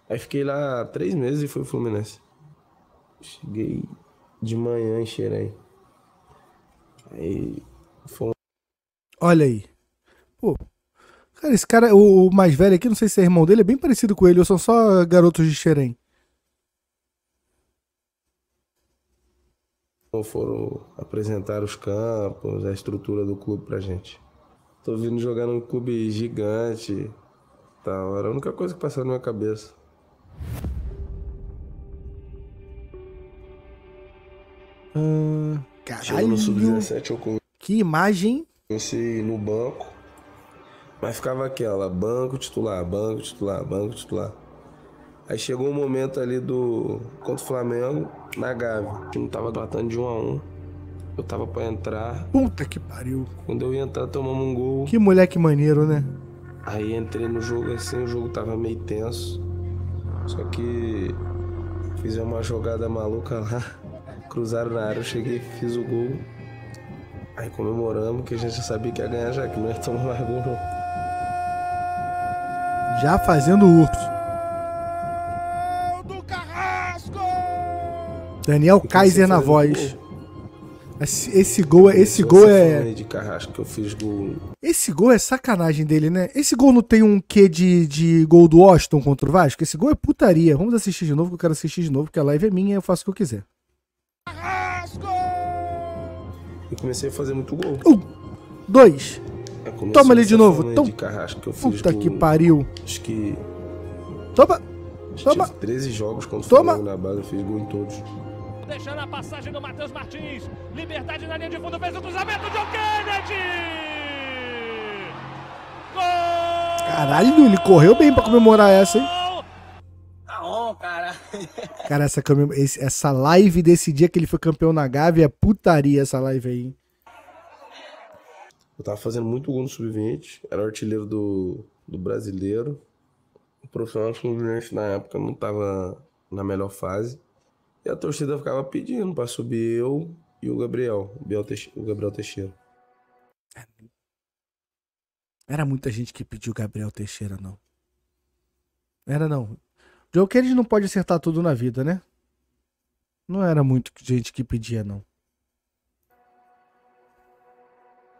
Aí fiquei lá três meses e fui pro Fluminense. Cheguei de manhã em Xerém. Aí. Foi... Olha aí. Pô. Cara, esse cara, o, o mais velho aqui, não sei se é irmão dele, é bem parecido com ele, ou são só garotos de Xerém? foram apresentar os campos, a estrutura do clube pra gente. Tô vindo jogar num clube gigante, tal. Era a única coisa que passava na minha cabeça. Hum, ah, Chegou no sub-17 eu Que imagem! Comecei no banco, mas ficava aquela, banco titular, banco titular, banco titular. Aí chegou um momento ali do contra o Flamengo, na Gávea. O time tava tratando de um a um. Eu tava pra entrar. Puta que pariu. Quando eu ia entrar, tomamos um gol. Que moleque maneiro, né? Aí entrei no jogo assim, o jogo tava meio tenso. Só que fizemos uma jogada maluca lá. Cruzaram na área, eu cheguei, fiz o gol. Aí comemoramos, que a gente já sabia que ia ganhar já, que não ia tomar mais gol Já fazendo o urso. Daniel Kaiser na voz. Esse, esse gol é. Esse gol é. De Carrasco, que eu fiz gol. Esse gol é sacanagem dele, né? Esse gol não tem um quê de, de gol do Washington contra o Vasco? Esse gol é putaria. Vamos assistir de novo, que eu quero assistir de novo, porque a live é minha e eu faço o que eu quiser. Carrasco! Eu comecei a fazer muito gol. Um, dois. É, Toma ali de novo. Tom... De Carrasco, que eu fiz Puta gol, que pariu. Acho que. Toma! Toma! 13 jogos contra Toma. o Flamengo na base, eu fiz gol em todos deixando a passagem do Matheus Martins. Liberdade na linha de fundo, fez o cruzamento, John Kennedy! Gol! Caralho, ele correu bem pra comemorar essa, hein? Tá bom, cara. cara, essa, essa live desse dia que ele foi campeão na Gávea é putaria essa live aí, hein? Eu tava fazendo muito gol no Sub-20, era artilheiro do, do brasileiro. O profissional do Fluminense na época não tava na melhor fase. E a torcida ficava pedindo para subir eu e o Gabriel, o Gabriel Teixeira. É, era muita gente que pediu Gabriel Teixeira, não. Era não. Joe Kennedy não pode acertar tudo na vida, né? Não era muito gente que pedia, não.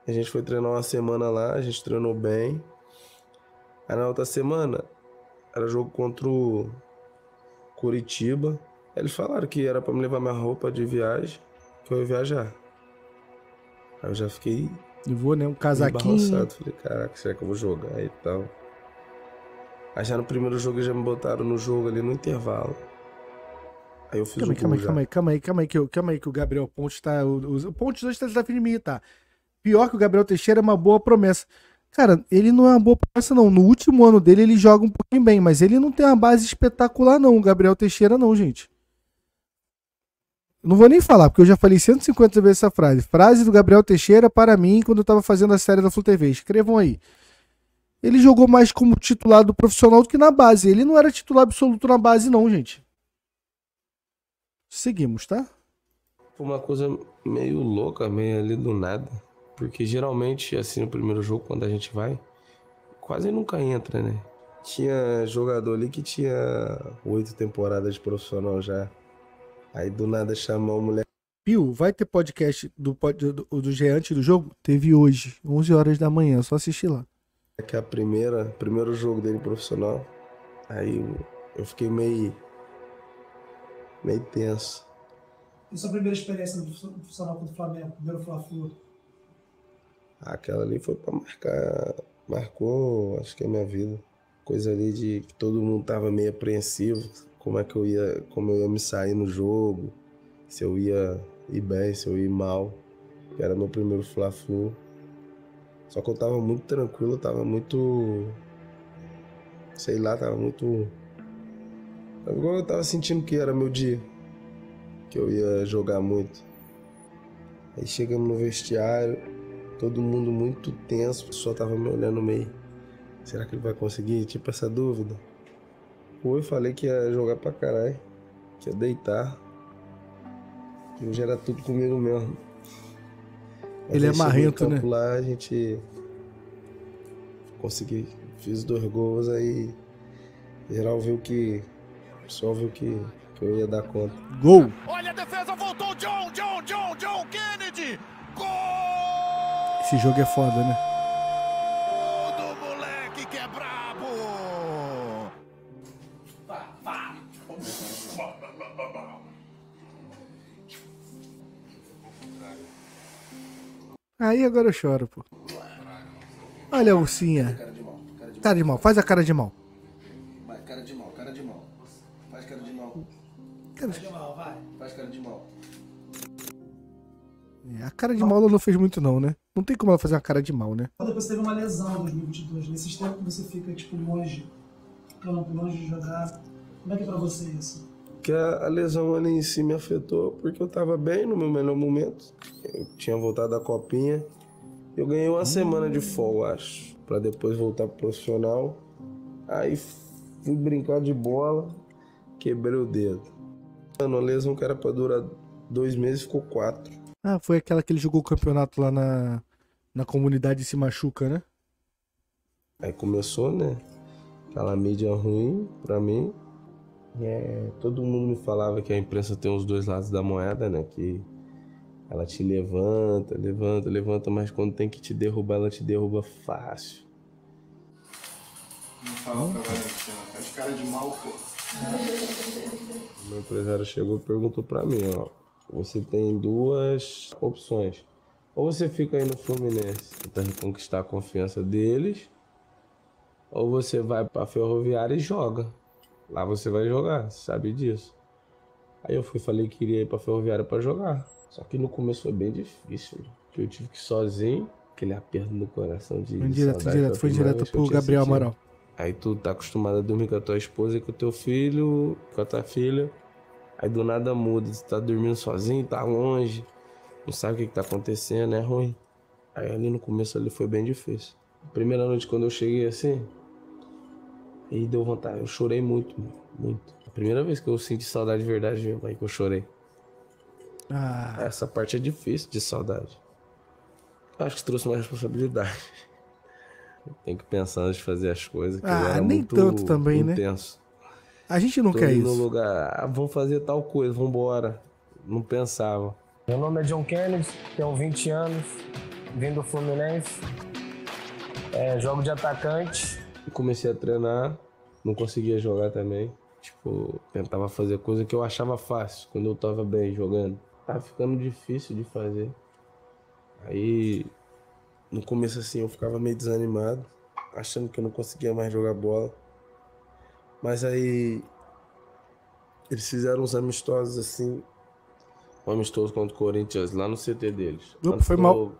A gente foi treinar uma semana lá, a gente treinou bem. Aí na outra semana, era jogo contra o Curitiba. Eles falaram que era para me levar minha roupa de viagem, que eu ia viajar. Aí eu já fiquei. Eu vou, né? Um casaquinho. Falei, caraca, será que eu vou jogar e tal? Aí já no primeiro jogo já me botaram no jogo ali no intervalo. Aí eu fiz calma o primeiro calma, calma aí, calma aí, calma aí, que calma aí que o Gabriel Pontes tá. O, o Pontes hoje tá desafiando tá de mim, tá? Pior que o Gabriel Teixeira é uma boa promessa. Cara, ele não é uma boa promessa, não. No último ano dele ele joga um pouquinho bem, mas ele não tem uma base espetacular, não. O Gabriel Teixeira, não, gente. Não vou nem falar, porque eu já falei 150 vezes essa frase. Frase do Gabriel Teixeira para mim quando eu estava fazendo a série da Flu TV. Escrevam aí. Ele jogou mais como titular do profissional do que na base. Ele não era titular absoluto na base, não, gente. Seguimos, tá? Uma coisa meio louca, meio ali do nada. Porque geralmente, assim, no primeiro jogo, quando a gente vai, quase nunca entra, né? Tinha jogador ali que tinha oito temporadas de profissional já. Aí do nada chamou a mulher. Pio, vai ter podcast do, do, do Geante do jogo? Teve hoje, 11 horas da manhã, só assisti lá. É que é a primeira, primeiro jogo dele profissional. Aí eu fiquei meio. meio tenso. E sua primeira experiência no profissional contra o Flamengo? Primeiro Fla-Flu? Aquela ali foi pra marcar. Marcou, acho que é a minha vida. Coisa ali de que todo mundo tava meio apreensivo, como é que eu ia, como eu ia me sair no jogo, se eu ia ir bem, se eu ia ir mal. Era meu primeiro Fla-Flu. Só que eu tava muito tranquilo, eu tava muito. Sei lá, tava muito. agora Eu tava sentindo que era meu dia. Que eu ia jogar muito. Aí chegamos no vestiário, todo mundo muito tenso, o pessoal tava me olhando meio. Será que ele vai conseguir? Tipo essa dúvida. Pô, eu falei que ia jogar pra caralho, que ia deitar. E hoje era tudo comigo mesmo. Mas Ele é marrento, né? Lá, a gente consegui, fiz dois gols, aí geral viu que, só viu que, que eu ia dar conta. Gol! Olha a defesa, voltou, John, John, John, John Kennedy! Gol! Esse jogo é foda, né? Aí agora eu choro, pô. Olha a ursinha. Cara de, mal, cara, de cara de mal, faz a cara de mal. Vai, cara de mal, cara de mal. Faz cara de mal. Cara de mal, vai. Faz cara de mal. É, a cara de mal ela não fez muito não, né? Não tem como ela fazer uma cara de mal, né? Depois teve uma lesão em 2022. Nesses tempos que você fica, tipo, longe, campo, longe de jogar. Como é que é pra você isso? que a, a, lesão ali em si me afetou, porque eu estava bem no meu melhor momento. Eu tinha voltado da copinha. Eu ganhei uma hum. semana de folga, acho, para depois voltar pro profissional. Aí fui brincar de bola, quebrei o dedo. Mano, a lesão que era para durar dois meses ficou quatro. Ah, foi aquela que ele jogou o campeonato lá na, na comunidade se machuca, né? Aí começou, né? Aquela mídia ruim pra mim. É, todo mundo me falava que a imprensa tem os dois lados da moeda, né? Que ela te levanta, levanta, levanta, mas quando tem que te derrubar, ela te derruba fácil. Não fala pra Valentina, de cara de mal, pô. O meu empresário chegou e perguntou pra mim, ó. Você tem duas opções. Ou você fica aí no Fluminense, tentando reconquistar a confiança deles, ou você vai pra Ferroviária e joga. Lá você vai jogar, sabe disso. Aí eu fui, falei que iria ir pra Ferroviária para jogar. Só que no começo foi bem difícil, que eu tive que ir sozinho, aquele aperto no coração de. Foi direto, direto, foi direto pro Gabriel Amaral. Aí tu tá acostumado a dormir com a tua esposa e com o teu filho, com a tua filha. Aí do nada muda, tu tá dormindo sozinho, tá longe, não sabe o que, que tá acontecendo, é ruim. Aí ali no começo ali foi bem difícil. Primeira noite quando eu cheguei assim, e deu vontade. Eu chorei muito, muito. A primeira vez que eu senti saudade de verdade, meu pai, que eu chorei. Ah. Essa parte é difícil de saudade. Eu acho que trouxe uma responsabilidade. Tem que pensar antes de fazer as coisas. ah, nem tanto também, né? intenso. né? A gente não Tô quer isso. Lugar, ah, vamos fazer tal coisa, vamos embora. Não pensava. Meu nome é John Kennedy, tenho 20 anos, vim do Fluminense. É, jogo de atacante comecei a treinar, não conseguia jogar também. Tipo, tentava fazer coisa que eu achava fácil quando eu tava bem jogando. Tava ficando difícil de fazer. Aí, no começo assim, eu ficava meio desanimado, achando que eu não conseguia mais jogar bola. Mas aí, eles fizeram uns amistosos assim. Um amistoso contra o Corinthians, lá no CT deles. Não, foi do, mal.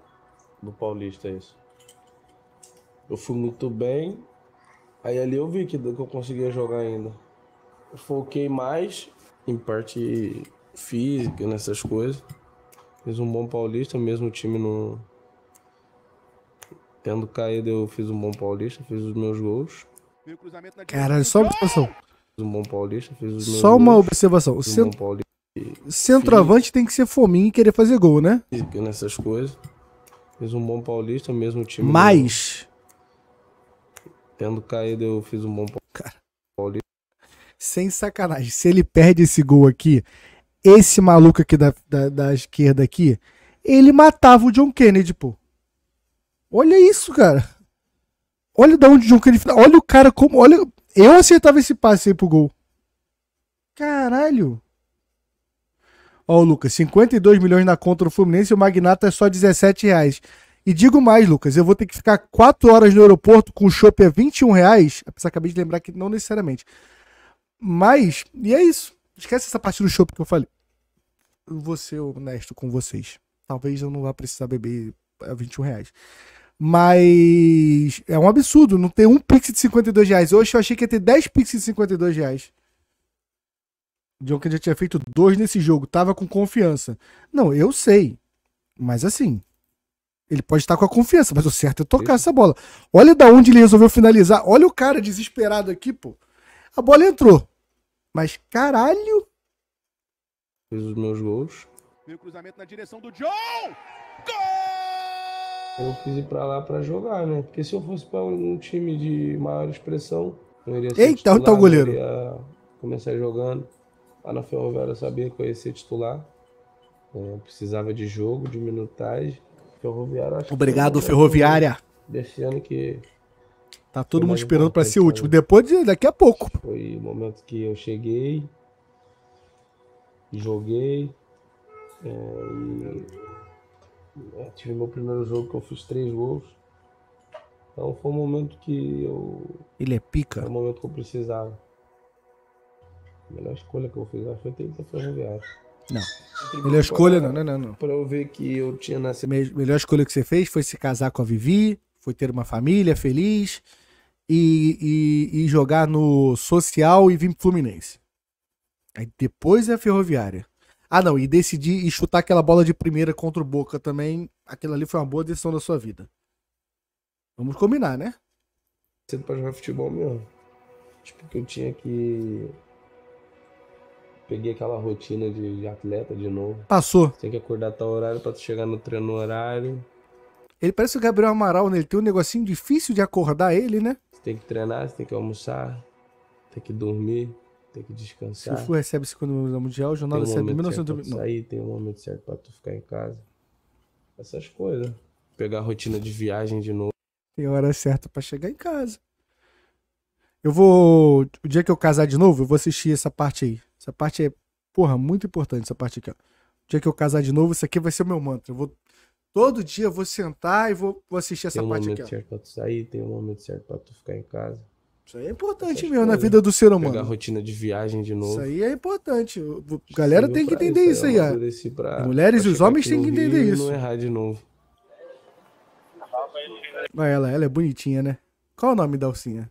Do Paulista, é isso. Eu fui muito bem, Aí ali eu vi que, que eu conseguia jogar ainda. foquei mais em parte física, nessas coisas. Fiz um bom paulista, mesmo o time não. Tendo caído, eu fiz um bom paulista, fiz os meus gols. Caralho, só uma observação. Fiz um bom paulista, fiz os meus Só uma gols, observação. cent... centroavante tem que ser fominho e querer fazer gol, né? Física, nessas coisas. Fiz um bom paulista, mesmo o time. Mas. Não Tendo caído, eu fiz um bom. Cara. Sem sacanagem. Se ele perde esse gol aqui, esse maluco aqui da, da, da esquerda aqui, ele matava o John Kennedy, pô. Olha isso, cara. Olha da onde o John Kennedy. Olha o cara como. Olha. Eu acertava esse passe aí pro gol. Caralho. Ó, oh, Lucas, 52 milhões na conta do Fluminense e o Magnata é só 17 reais. E digo mais, Lucas, eu vou ter que ficar 4 horas no aeroporto com o chopp a 21 reais. Apesar, é, acabei de lembrar que não necessariamente. Mas, e é isso. Esquece essa parte do chopp que eu falei. Eu vou ser honesto com vocês. Talvez eu não vá precisar beber a é, 21 reais. Mas é um absurdo não ter um pix de 52 reais. Hoje eu achei que ia ter 10 pix de 52 reais. John que já tinha feito dois nesse jogo, tava com confiança. Não, eu sei. Mas assim, ele pode estar com a confiança, mas o certo é tocar essa bola. Olha da onde ele resolveu finalizar. Olha o cara desesperado aqui, pô. A bola entrou. Mas caralho. Fiz os meus gols. Veio cruzamento na direção do John. Gol! Eu quis ir pra lá pra jogar, né? Porque se eu fosse pra um time de maior expressão, não iria ser Eita, onde tá o goleiro. Ia começar jogando. Lá na Ferroviária eu sabia que eu ia ser titular. Eu é, precisava de jogo, de minutagem. Ferroviária. Obrigado, Ferroviária. Desse ano que. Tá todo mundo esperando para ser o último. Né? Depois, de, daqui a pouco. Foi o momento que eu cheguei, joguei. É, e, é, tive meu primeiro jogo que eu fiz três gols. Então foi um momento que eu. Ele é pica? Foi o momento que eu precisava. A melhor escolha que eu fiz, acho foi ter ido pra Ferroviária. Não. Melhor escolha, não, não, não, Pra eu ver que eu tinha nascido. Me melhor escolha que você fez foi se casar com a Vivi, foi ter uma família feliz e, e, e jogar no social e vir pro Fluminense. Aí depois é a Ferroviária. Ah, não, e decidir e chutar aquela bola de primeira contra o Boca também. Aquilo ali foi uma boa decisão da sua vida. Vamos combinar, né? Cedo pra jogar futebol mesmo. Tipo, que eu tinha que peguei aquela rotina de, de atleta de novo. Passou. Tem que acordar tal horário pra tu chegar no treino no horário. Ele parece o Gabriel Amaral, né? Ele tem um negocinho difícil de acordar ele, né? Você tem que treinar, você tem que almoçar, tem que dormir, tem que descansar. Se o Flu recebe esse quando o Mundial, o Jornal recebe um 1990. Sair, tem um momento certo pra tu ficar em casa. Essas coisas. Pegar a rotina de viagem de novo. Tem hora certa para chegar em casa. Eu vou. O dia que eu casar de novo, eu vou assistir essa parte aí. Essa parte é, porra, muito importante essa parte aqui, ó. O dia que eu casar de novo, isso aqui vai ser o meu mantra. Eu vou. Todo dia eu vou sentar e vou, vou assistir essa um parte aqui. Tem um momento certo pra tu sair, tem um momento certo pra tu ficar em casa. Isso aí é importante mesmo na vida do ser humano. Pegar a rotina de viagem de novo. Isso aí é importante. A galera tem que entender isso, aí. É pra, mulheres e os homens têm que entender isso. não errar de novo. Olha ela, ela é bonitinha, né? Qual o nome da alcinha?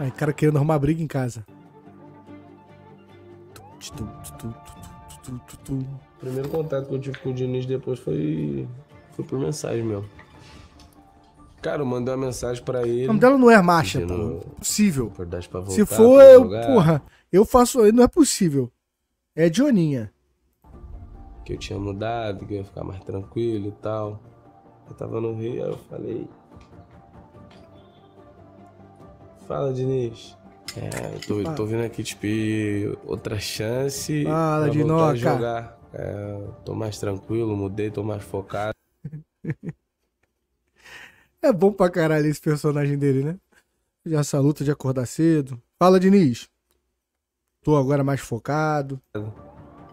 Aí o cara querendo arrumar briga em casa. primeiro contato que eu tive com o Diniz depois foi, foi por mensagem mesmo. Cara, eu mandei uma mensagem pra ele. O nome dela não é Marcha, pô. Possível. Voltar, Se for, eu, porra, eu faço. Não é possível. É Dioninha. Que eu tinha mudado, que eu ia ficar mais tranquilo e tal. Eu tava no Rio, aí eu falei, Fala, Diniz. É, eu tô, tô vindo aqui, tipo, outra chance. Fala, Dinoca. jogar. É, tô mais tranquilo, mudei, tô mais focado. é bom pra caralho esse personagem dele, né? Já essa luta de acordar cedo. Fala, Diniz. Tô agora mais focado. Vou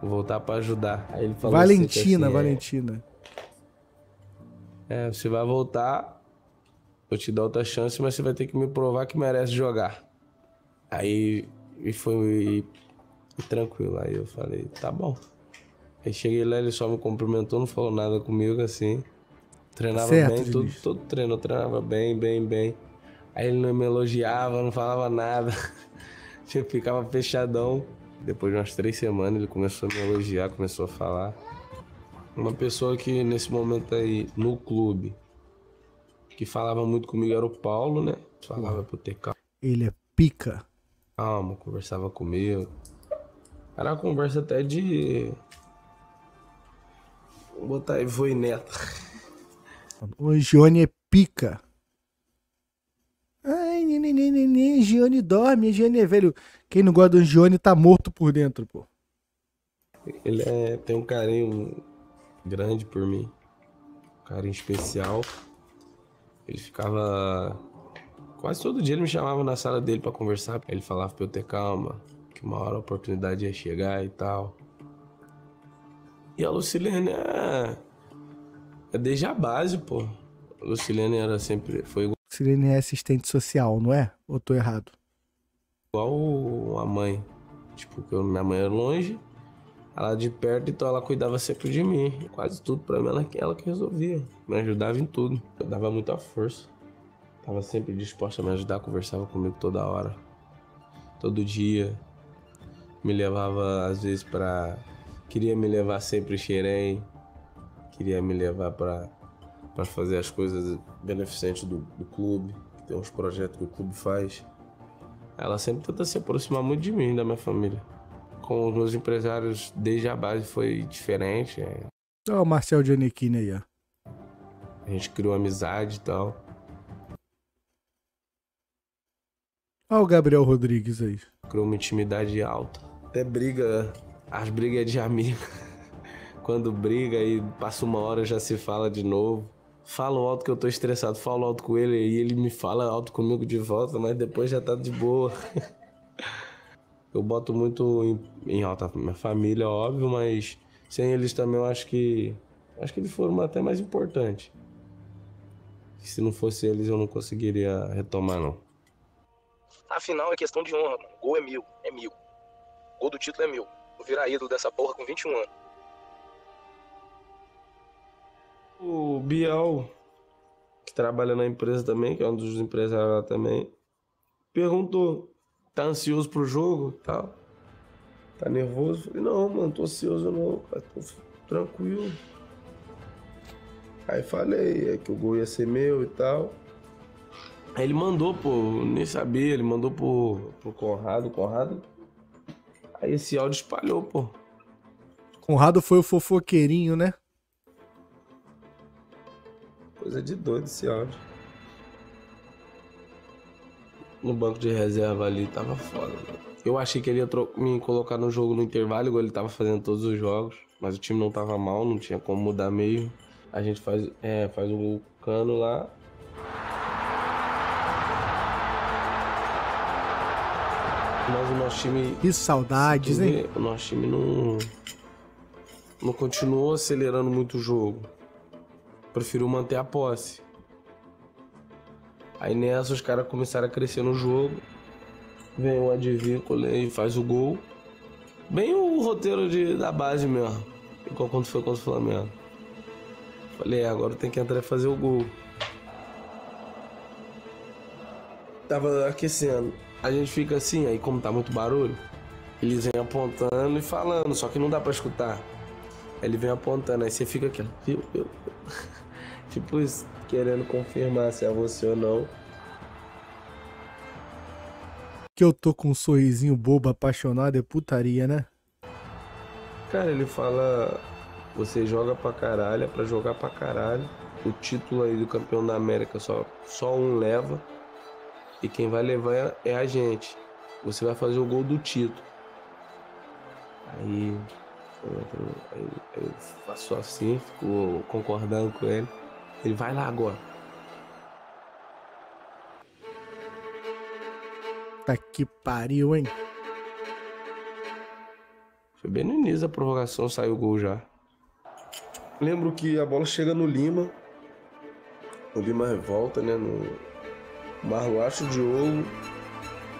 voltar pra ajudar. Aí ele falou assim, Valentina, assim, é. Valentina. É, é, você vai voltar vou te dar outra chance, mas você vai ter que me provar que merece jogar. Aí e foi e, e tranquilo. Aí eu falei, tá bom. Aí cheguei lá, ele só me cumprimentou, não falou nada comigo assim. Treinava certo, bem, todo, todo treino eu treinava bem, bem, bem. Aí ele não me elogiava, não falava nada. Eu ficava fechadão. Depois de umas três semanas ele começou a me elogiar, começou a falar. Uma pessoa que nesse momento aí no clube que falava muito comigo era o Paulo, né? Falava pro TK. Ele é pica. Calma, conversava comigo. Era uma conversa até de. Vou botar aí, foi neto. O Gione é pica. Ai, neném, Gione dorme, Gione é velho. Quem não gosta do Gione tá morto por dentro, pô. Ele é, tem um carinho grande por mim. Um carinho especial. Ele ficava. Quase todo dia ele me chamava na sala dele para conversar. Ele falava pra eu ter calma, que uma hora a oportunidade ia chegar e tal. E a Lucilene é. É desde a base, pô. A Lucilene era sempre. Foi igual. Lucilene é assistente social, não é? Ou tô errado? Igual a mãe. Tipo, minha mãe era longe, ela de perto, então ela cuidava sempre de mim. Quase tudo para mim, ela, ela que resolvia. Me ajudava em tudo. Eu dava muita força. Tava sempre disposta a me ajudar, conversava comigo toda hora. Todo dia. Me levava, às vezes, para Queria me levar sempre Xerém. Queria me levar para para fazer as coisas beneficentes do, do clube. Tem uns projetos que o clube faz. Ela sempre tenta se aproximar muito de mim, da minha família com os meus empresários desde a base foi diferente. Olha é. o Marcel Giannichini aí, ó. A gente criou amizade e tal. Olha o Gabriel Rodrigues aí. Criou uma intimidade alta. Até briga, né? as brigas é de amigo. Quando briga e passa uma hora já se fala de novo. Falo alto que eu tô estressado, falo alto com ele e ele me fala alto comigo de volta, mas depois já tá de boa. eu boto muito em, em alta minha família, óbvio, mas sem eles também eu acho que. Acho que eles foram até mais importantes. Se não fosse eles, eu não conseguiria retomar, não. Afinal, é questão de honra, mano. Gol é mil, é mil. Gol do título é mil. Vou virar ídolo dessa porra com 21 anos. O Bial, que trabalha na empresa também, que é um dos empresários lá também, perguntou tá ansioso pro jogo tal? Tá nervoso? Falei, não, mano, tô ansioso não, cara, tô tranquilo. Aí falei, é que o gol ia ser meu e tal. Aí ele mandou, pô, nem sabia, ele mandou pro, pro Conrado, Conrado. Aí esse áudio espalhou, pô. Conrado foi o fofoqueirinho, né? Coisa de doido esse áudio no banco de reserva ali, tava foda. Mano. Eu achei que ele ia me colocar no jogo no intervalo, igual ele tava fazendo todos os jogos. Mas o time não tava mal, não tinha como mudar meio A gente faz, é, faz um cano lá. Mas o nosso time. Que saudades, né hein? O nosso time não. Não continuou acelerando muito o jogo. Prefiro manter a posse. Aí nessa os caras começaram a crescer no jogo. Vem o Advíncula e faz o gol. Bem o roteiro de, da base mesmo. Igual quando foi contra o Flamengo. Falei, é, agora tem que entrar e fazer o gol. Tava aquecendo. A gente fica assim, aí como tá muito barulho, eles vêm apontando e falando, só que não dá para escutar. Aí ele vem apontando, aí você fica aqui, viu, viu, viu tipo, querendo confirmar se é você ou não. Que eu tô com um sorrisinho bobo, apaixonado, é putaria, né? Cara, ele fala. Você joga pra caralho, é pra jogar pra caralho. O título aí do campeão da América só, só um leva. E quem vai levar é, é a gente. Você vai fazer o gol do título. Aí eu, eu faço assim, fico concordando com ele. Ele vai lá agora. Tá que pariu, hein? Foi bem no início da prorrogação, saiu o gol já. Lembro que a bola chega no Lima. O Lima revolta, né? No de ouro.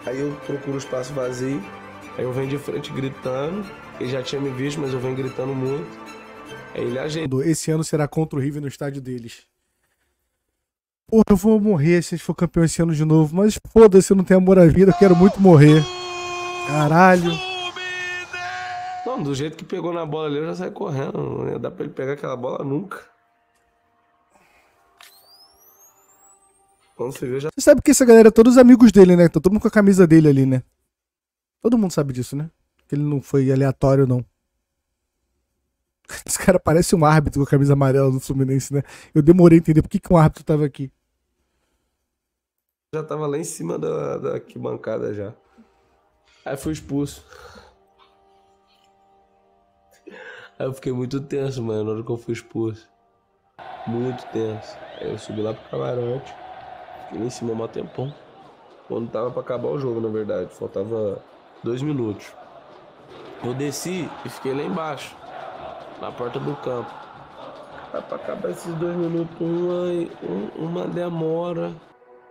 Aí eu procuro o espaço vazio. Aí eu venho de frente gritando. Ele já tinha me visto, mas eu venho gritando muito. É Ele agendou. Esse ano será contra o River no estádio deles. Porra, eu vou morrer se a gente for campeão esse ano de novo. Mas foda-se, eu não tenho amor à vida, eu quero muito morrer. Caralho. Não, do jeito que pegou na bola ali, eu já saí correndo. Não ia dar pra ele pegar aquela bola nunca. Quando você vê já. Você sabe que essa galera é todos amigos dele, né? Tá todo mundo com a camisa dele ali, né? Todo mundo sabe disso, né? Que ele não foi aleatório, não. Esse cara parece um árbitro com a camisa amarela do Fluminense, né? Eu demorei a entender por que, que um árbitro tava aqui. Já tava lá em cima da, da bancada já. Aí fui expulso. Aí eu fiquei muito tenso, mano, na hora que eu fui expulso. Muito tenso. Aí eu subi lá pro camarote. Fiquei lá em cima um tempão. Quando tava pra acabar o jogo, na verdade. Faltava dois minutos. Eu desci e fiquei lá embaixo na porta do campo. Aí pra acabar esses dois minutos, uma, uma demora.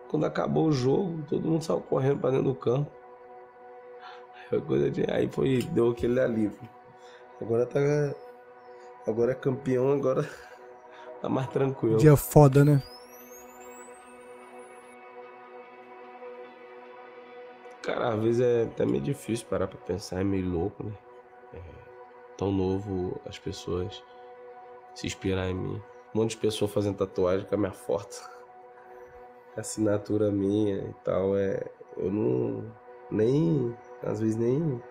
Quando acabou o jogo, todo mundo saiu correndo pra dentro do campo. Foi coisa de. Aí foi, deu aquele alívio. Agora tá. Agora é campeão, agora tá mais tranquilo. Dia foda, né? Cara, às vezes é até meio difícil parar pra pensar, é meio louco, né? É tão novo as pessoas se inspirar em mim. Um monte de pessoa fazendo tatuagem com a minha foto, é assinatura minha e tal. É, eu não. Nem. Às vezes nem.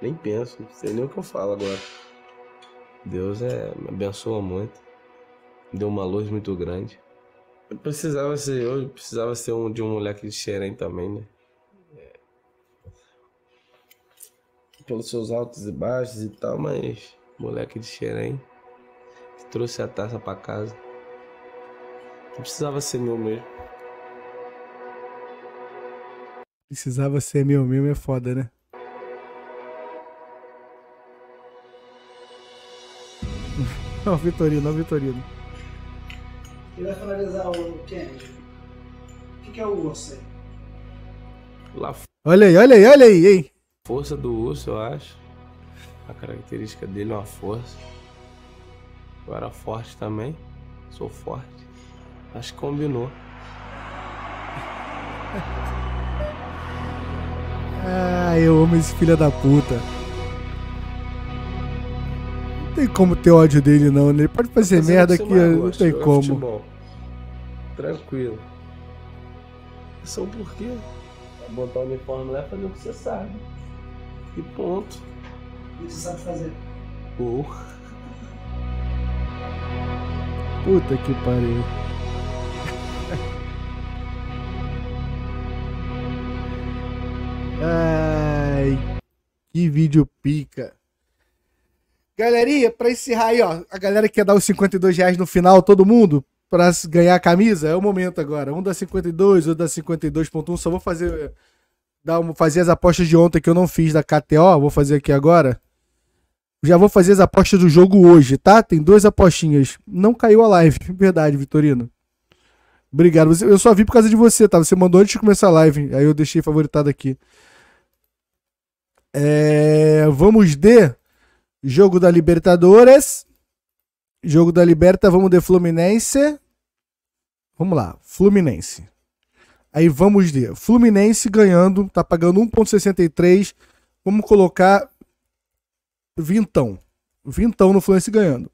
Nem penso, não sei nem o que eu falo agora. Deus é, me abençoa muito. Deu uma luz muito grande. Eu precisava ser, eu precisava ser um, de um moleque de diferente também, né? pelos seus altos e baixos e tal, mas moleque de Xerém trouxe a taça para casa. Não precisava ser meu mesmo. Precisava ser meu mesmo é foda, né? Não, Vitorino, não, Vitorino. E vai finalizar o Kennedy. O que, que é o urso aí? Lá... Olha aí, olha aí, olha aí, hein? força do urso, eu acho. A característica dele é uma força. Eu era forte também. Sou forte. Acho que combinou. ah, eu amo esse filho da puta. Não tem como ter ódio dele, não. Né? Ele pode fazer é merda aqui. não tem eu como. Futebol. Tranquilo. Só por quê? Botar o uniforme lá é fazer o que você sabe. E ponto. Isso sabe fazer. Porra. Puta que pariu. Ai, que vídeo pica. Galerinha, pra encerrar aí, ó. A galera que quer dar os 52 reais no final, todo mundo, pra ganhar a camisa, é o momento agora. Um dá 52, outro dá 52.1. Só vou fazer dar uma, fazer as apostas de ontem que eu não fiz da KTO, vou fazer aqui agora. Já vou fazer as apostas do jogo hoje, tá? Tem duas apostinhas. Não caiu a live, verdade, Vitorino. Obrigado. eu só vi por causa de você, tá? Você mandou antes de começar a live. Aí eu deixei favoritado aqui. É... vamos de jogo da Libertadores. Jogo da Liberta, vamos de Fluminense. Vamos lá, Fluminense. Aí vamos de Fluminense ganhando, tá pagando 1,63. Vamos colocar vintão. Vintão no Fluminense ganhando.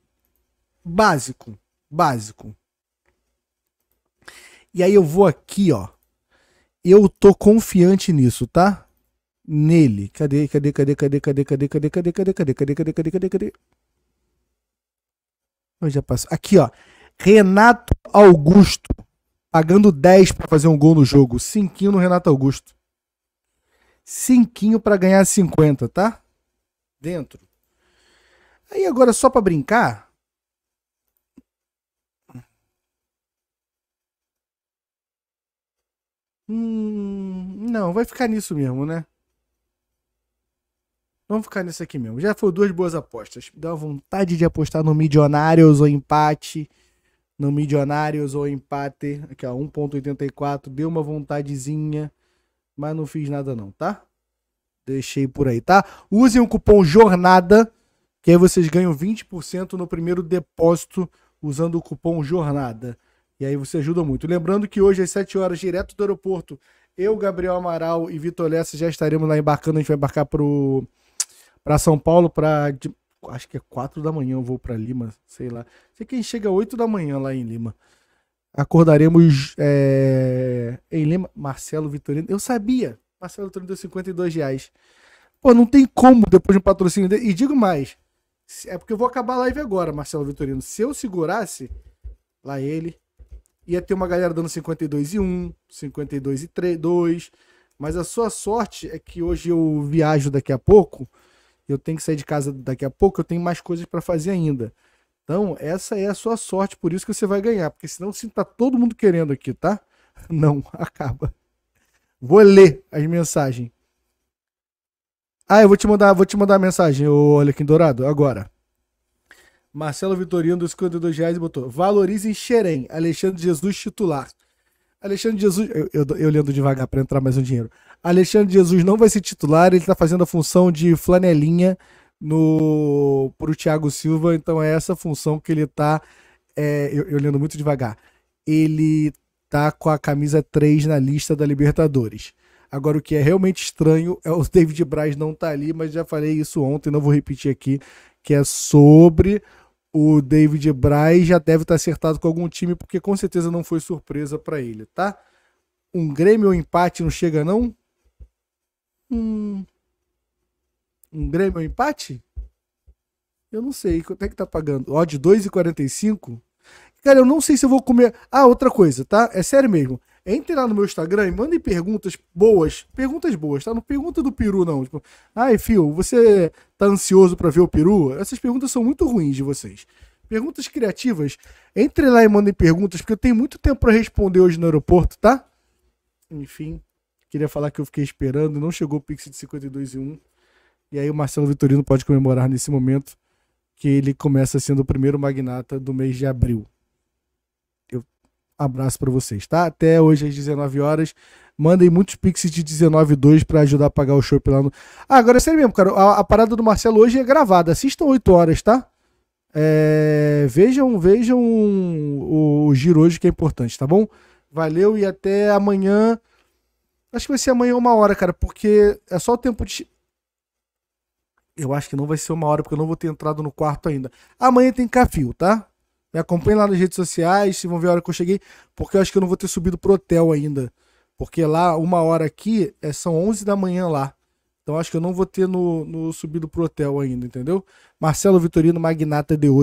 Básico. Básico. E aí eu vou aqui, ó. Eu tô confiante nisso, tá? Nele. Cadê, cadê, cadê, cadê, cadê, cadê, cadê, cadê, cadê, cadê, cadê, cadê, cadê, cadê, cadê? Eu já passo. Aqui, ó. Renato Augusto pagando 10 para fazer um gol no jogo. Cinquinho no Renato Augusto. Cinquinho para ganhar 50, tá? Dentro. Aí agora, só para brincar. Hum, não, vai ficar nisso mesmo, né? Vamos ficar nisso aqui mesmo. Já foram duas boas apostas. Dá vontade de apostar no Milionários ou empate no Milionários ou empate, aqui ó, 1.84, deu uma vontadezinha, mas não fiz nada não, tá? Deixei por aí, tá? Usem o cupom JORNADA, que aí vocês ganham 20% no primeiro depósito usando o cupom JORNADA. E aí você ajuda muito. Lembrando que hoje às 7 horas, direto do aeroporto, eu, Gabriel Amaral e Vitor Lessa já estaremos lá embarcando, a gente vai embarcar pro para São Paulo para acho que é quatro da manhã eu vou para Lima, sei lá. Sei quem chega oito da manhã lá em Lima. Acordaremos é, em Lima. Marcelo Vitorino. Eu sabia. Marcelo Vitorino deu 52 reais. Pô, não tem como depois de um patrocínio dele. E digo mais. É porque eu vou acabar a live agora, Marcelo Vitorino. Se eu segurasse, lá ele, ia ter uma galera dando 52 e 1, 52 e 3, 2. Mas a sua sorte é que hoje eu viajo daqui a pouco eu tenho que sair de casa daqui a pouco, eu tenho mais coisas para fazer ainda. Então, essa é a sua sorte, por isso que você vai ganhar, porque senão se tá todo mundo querendo aqui, tá? Não, acaba. Vou ler as mensagens. Ah, eu vou te mandar, vou te mandar a mensagem, Olha aqui Dourado, agora. Marcelo Vitorino dos 52 reais botou: em Xerém, Alexandre Jesus titular. Alexandre Jesus, eu, eu, eu lendo devagar para entrar mais um dinheiro. Alexandre Jesus não vai ser titular, ele está fazendo a função de flanelinha no para o Thiago Silva, então é essa função que ele está. É, eu, eu lendo muito devagar. Ele tá com a camisa 3 na lista da Libertadores. Agora, o que é realmente estranho é o David Braz não tá ali, mas já falei isso ontem, não vou repetir aqui, que é sobre o David Braz já deve estar tá acertado com algum time, porque com certeza não foi surpresa para ele, tá? Um Grêmio ou empate não chega, não? um, um Grêmio um empate? Eu não sei. Quanto é que tá pagando? Ó, de 2,45? Cara, eu não sei se eu vou comer. Ah, outra coisa, tá? É sério mesmo. Entre lá no meu Instagram e mandem perguntas boas. Perguntas boas, tá? Não pergunta do peru, não. Tipo, ai, Fio, você tá ansioso para ver o peru? Essas perguntas são muito ruins de vocês. Perguntas criativas. Entre lá e mandem perguntas, porque eu tenho muito tempo para responder hoje no aeroporto, tá? Enfim. Queria falar que eu fiquei esperando, não chegou o Pix de 52 e 1. E aí o Marcelo Vitorino pode comemorar nesse momento que ele começa sendo o primeiro magnata do mês de abril. Eu abraço para vocês, tá? Até hoje às 19 horas. Mandem muitos Pix de 19.2 para ajudar a pagar o show lá no. Ah, agora é sério mesmo, cara. A, a, parada do Marcelo hoje é gravada. Assistam 8 horas, tá? É... vejam, vejam o, o giro hoje que é importante, tá bom? Valeu e até amanhã. Acho que vai ser amanhã uma hora, cara, porque é só o tempo de. Eu acho que não vai ser uma hora, porque eu não vou ter entrado no quarto ainda. Amanhã tem cafio, tá? Me acompanha lá nas redes sociais, vocês vão ver a hora que eu cheguei, porque eu acho que eu não vou ter subido pro hotel ainda. Porque lá, uma hora aqui, é, são 11 da manhã lá. Então acho que eu não vou ter no, no subido pro hotel ainda, entendeu? Marcelo Vitorino, magnata de hoje.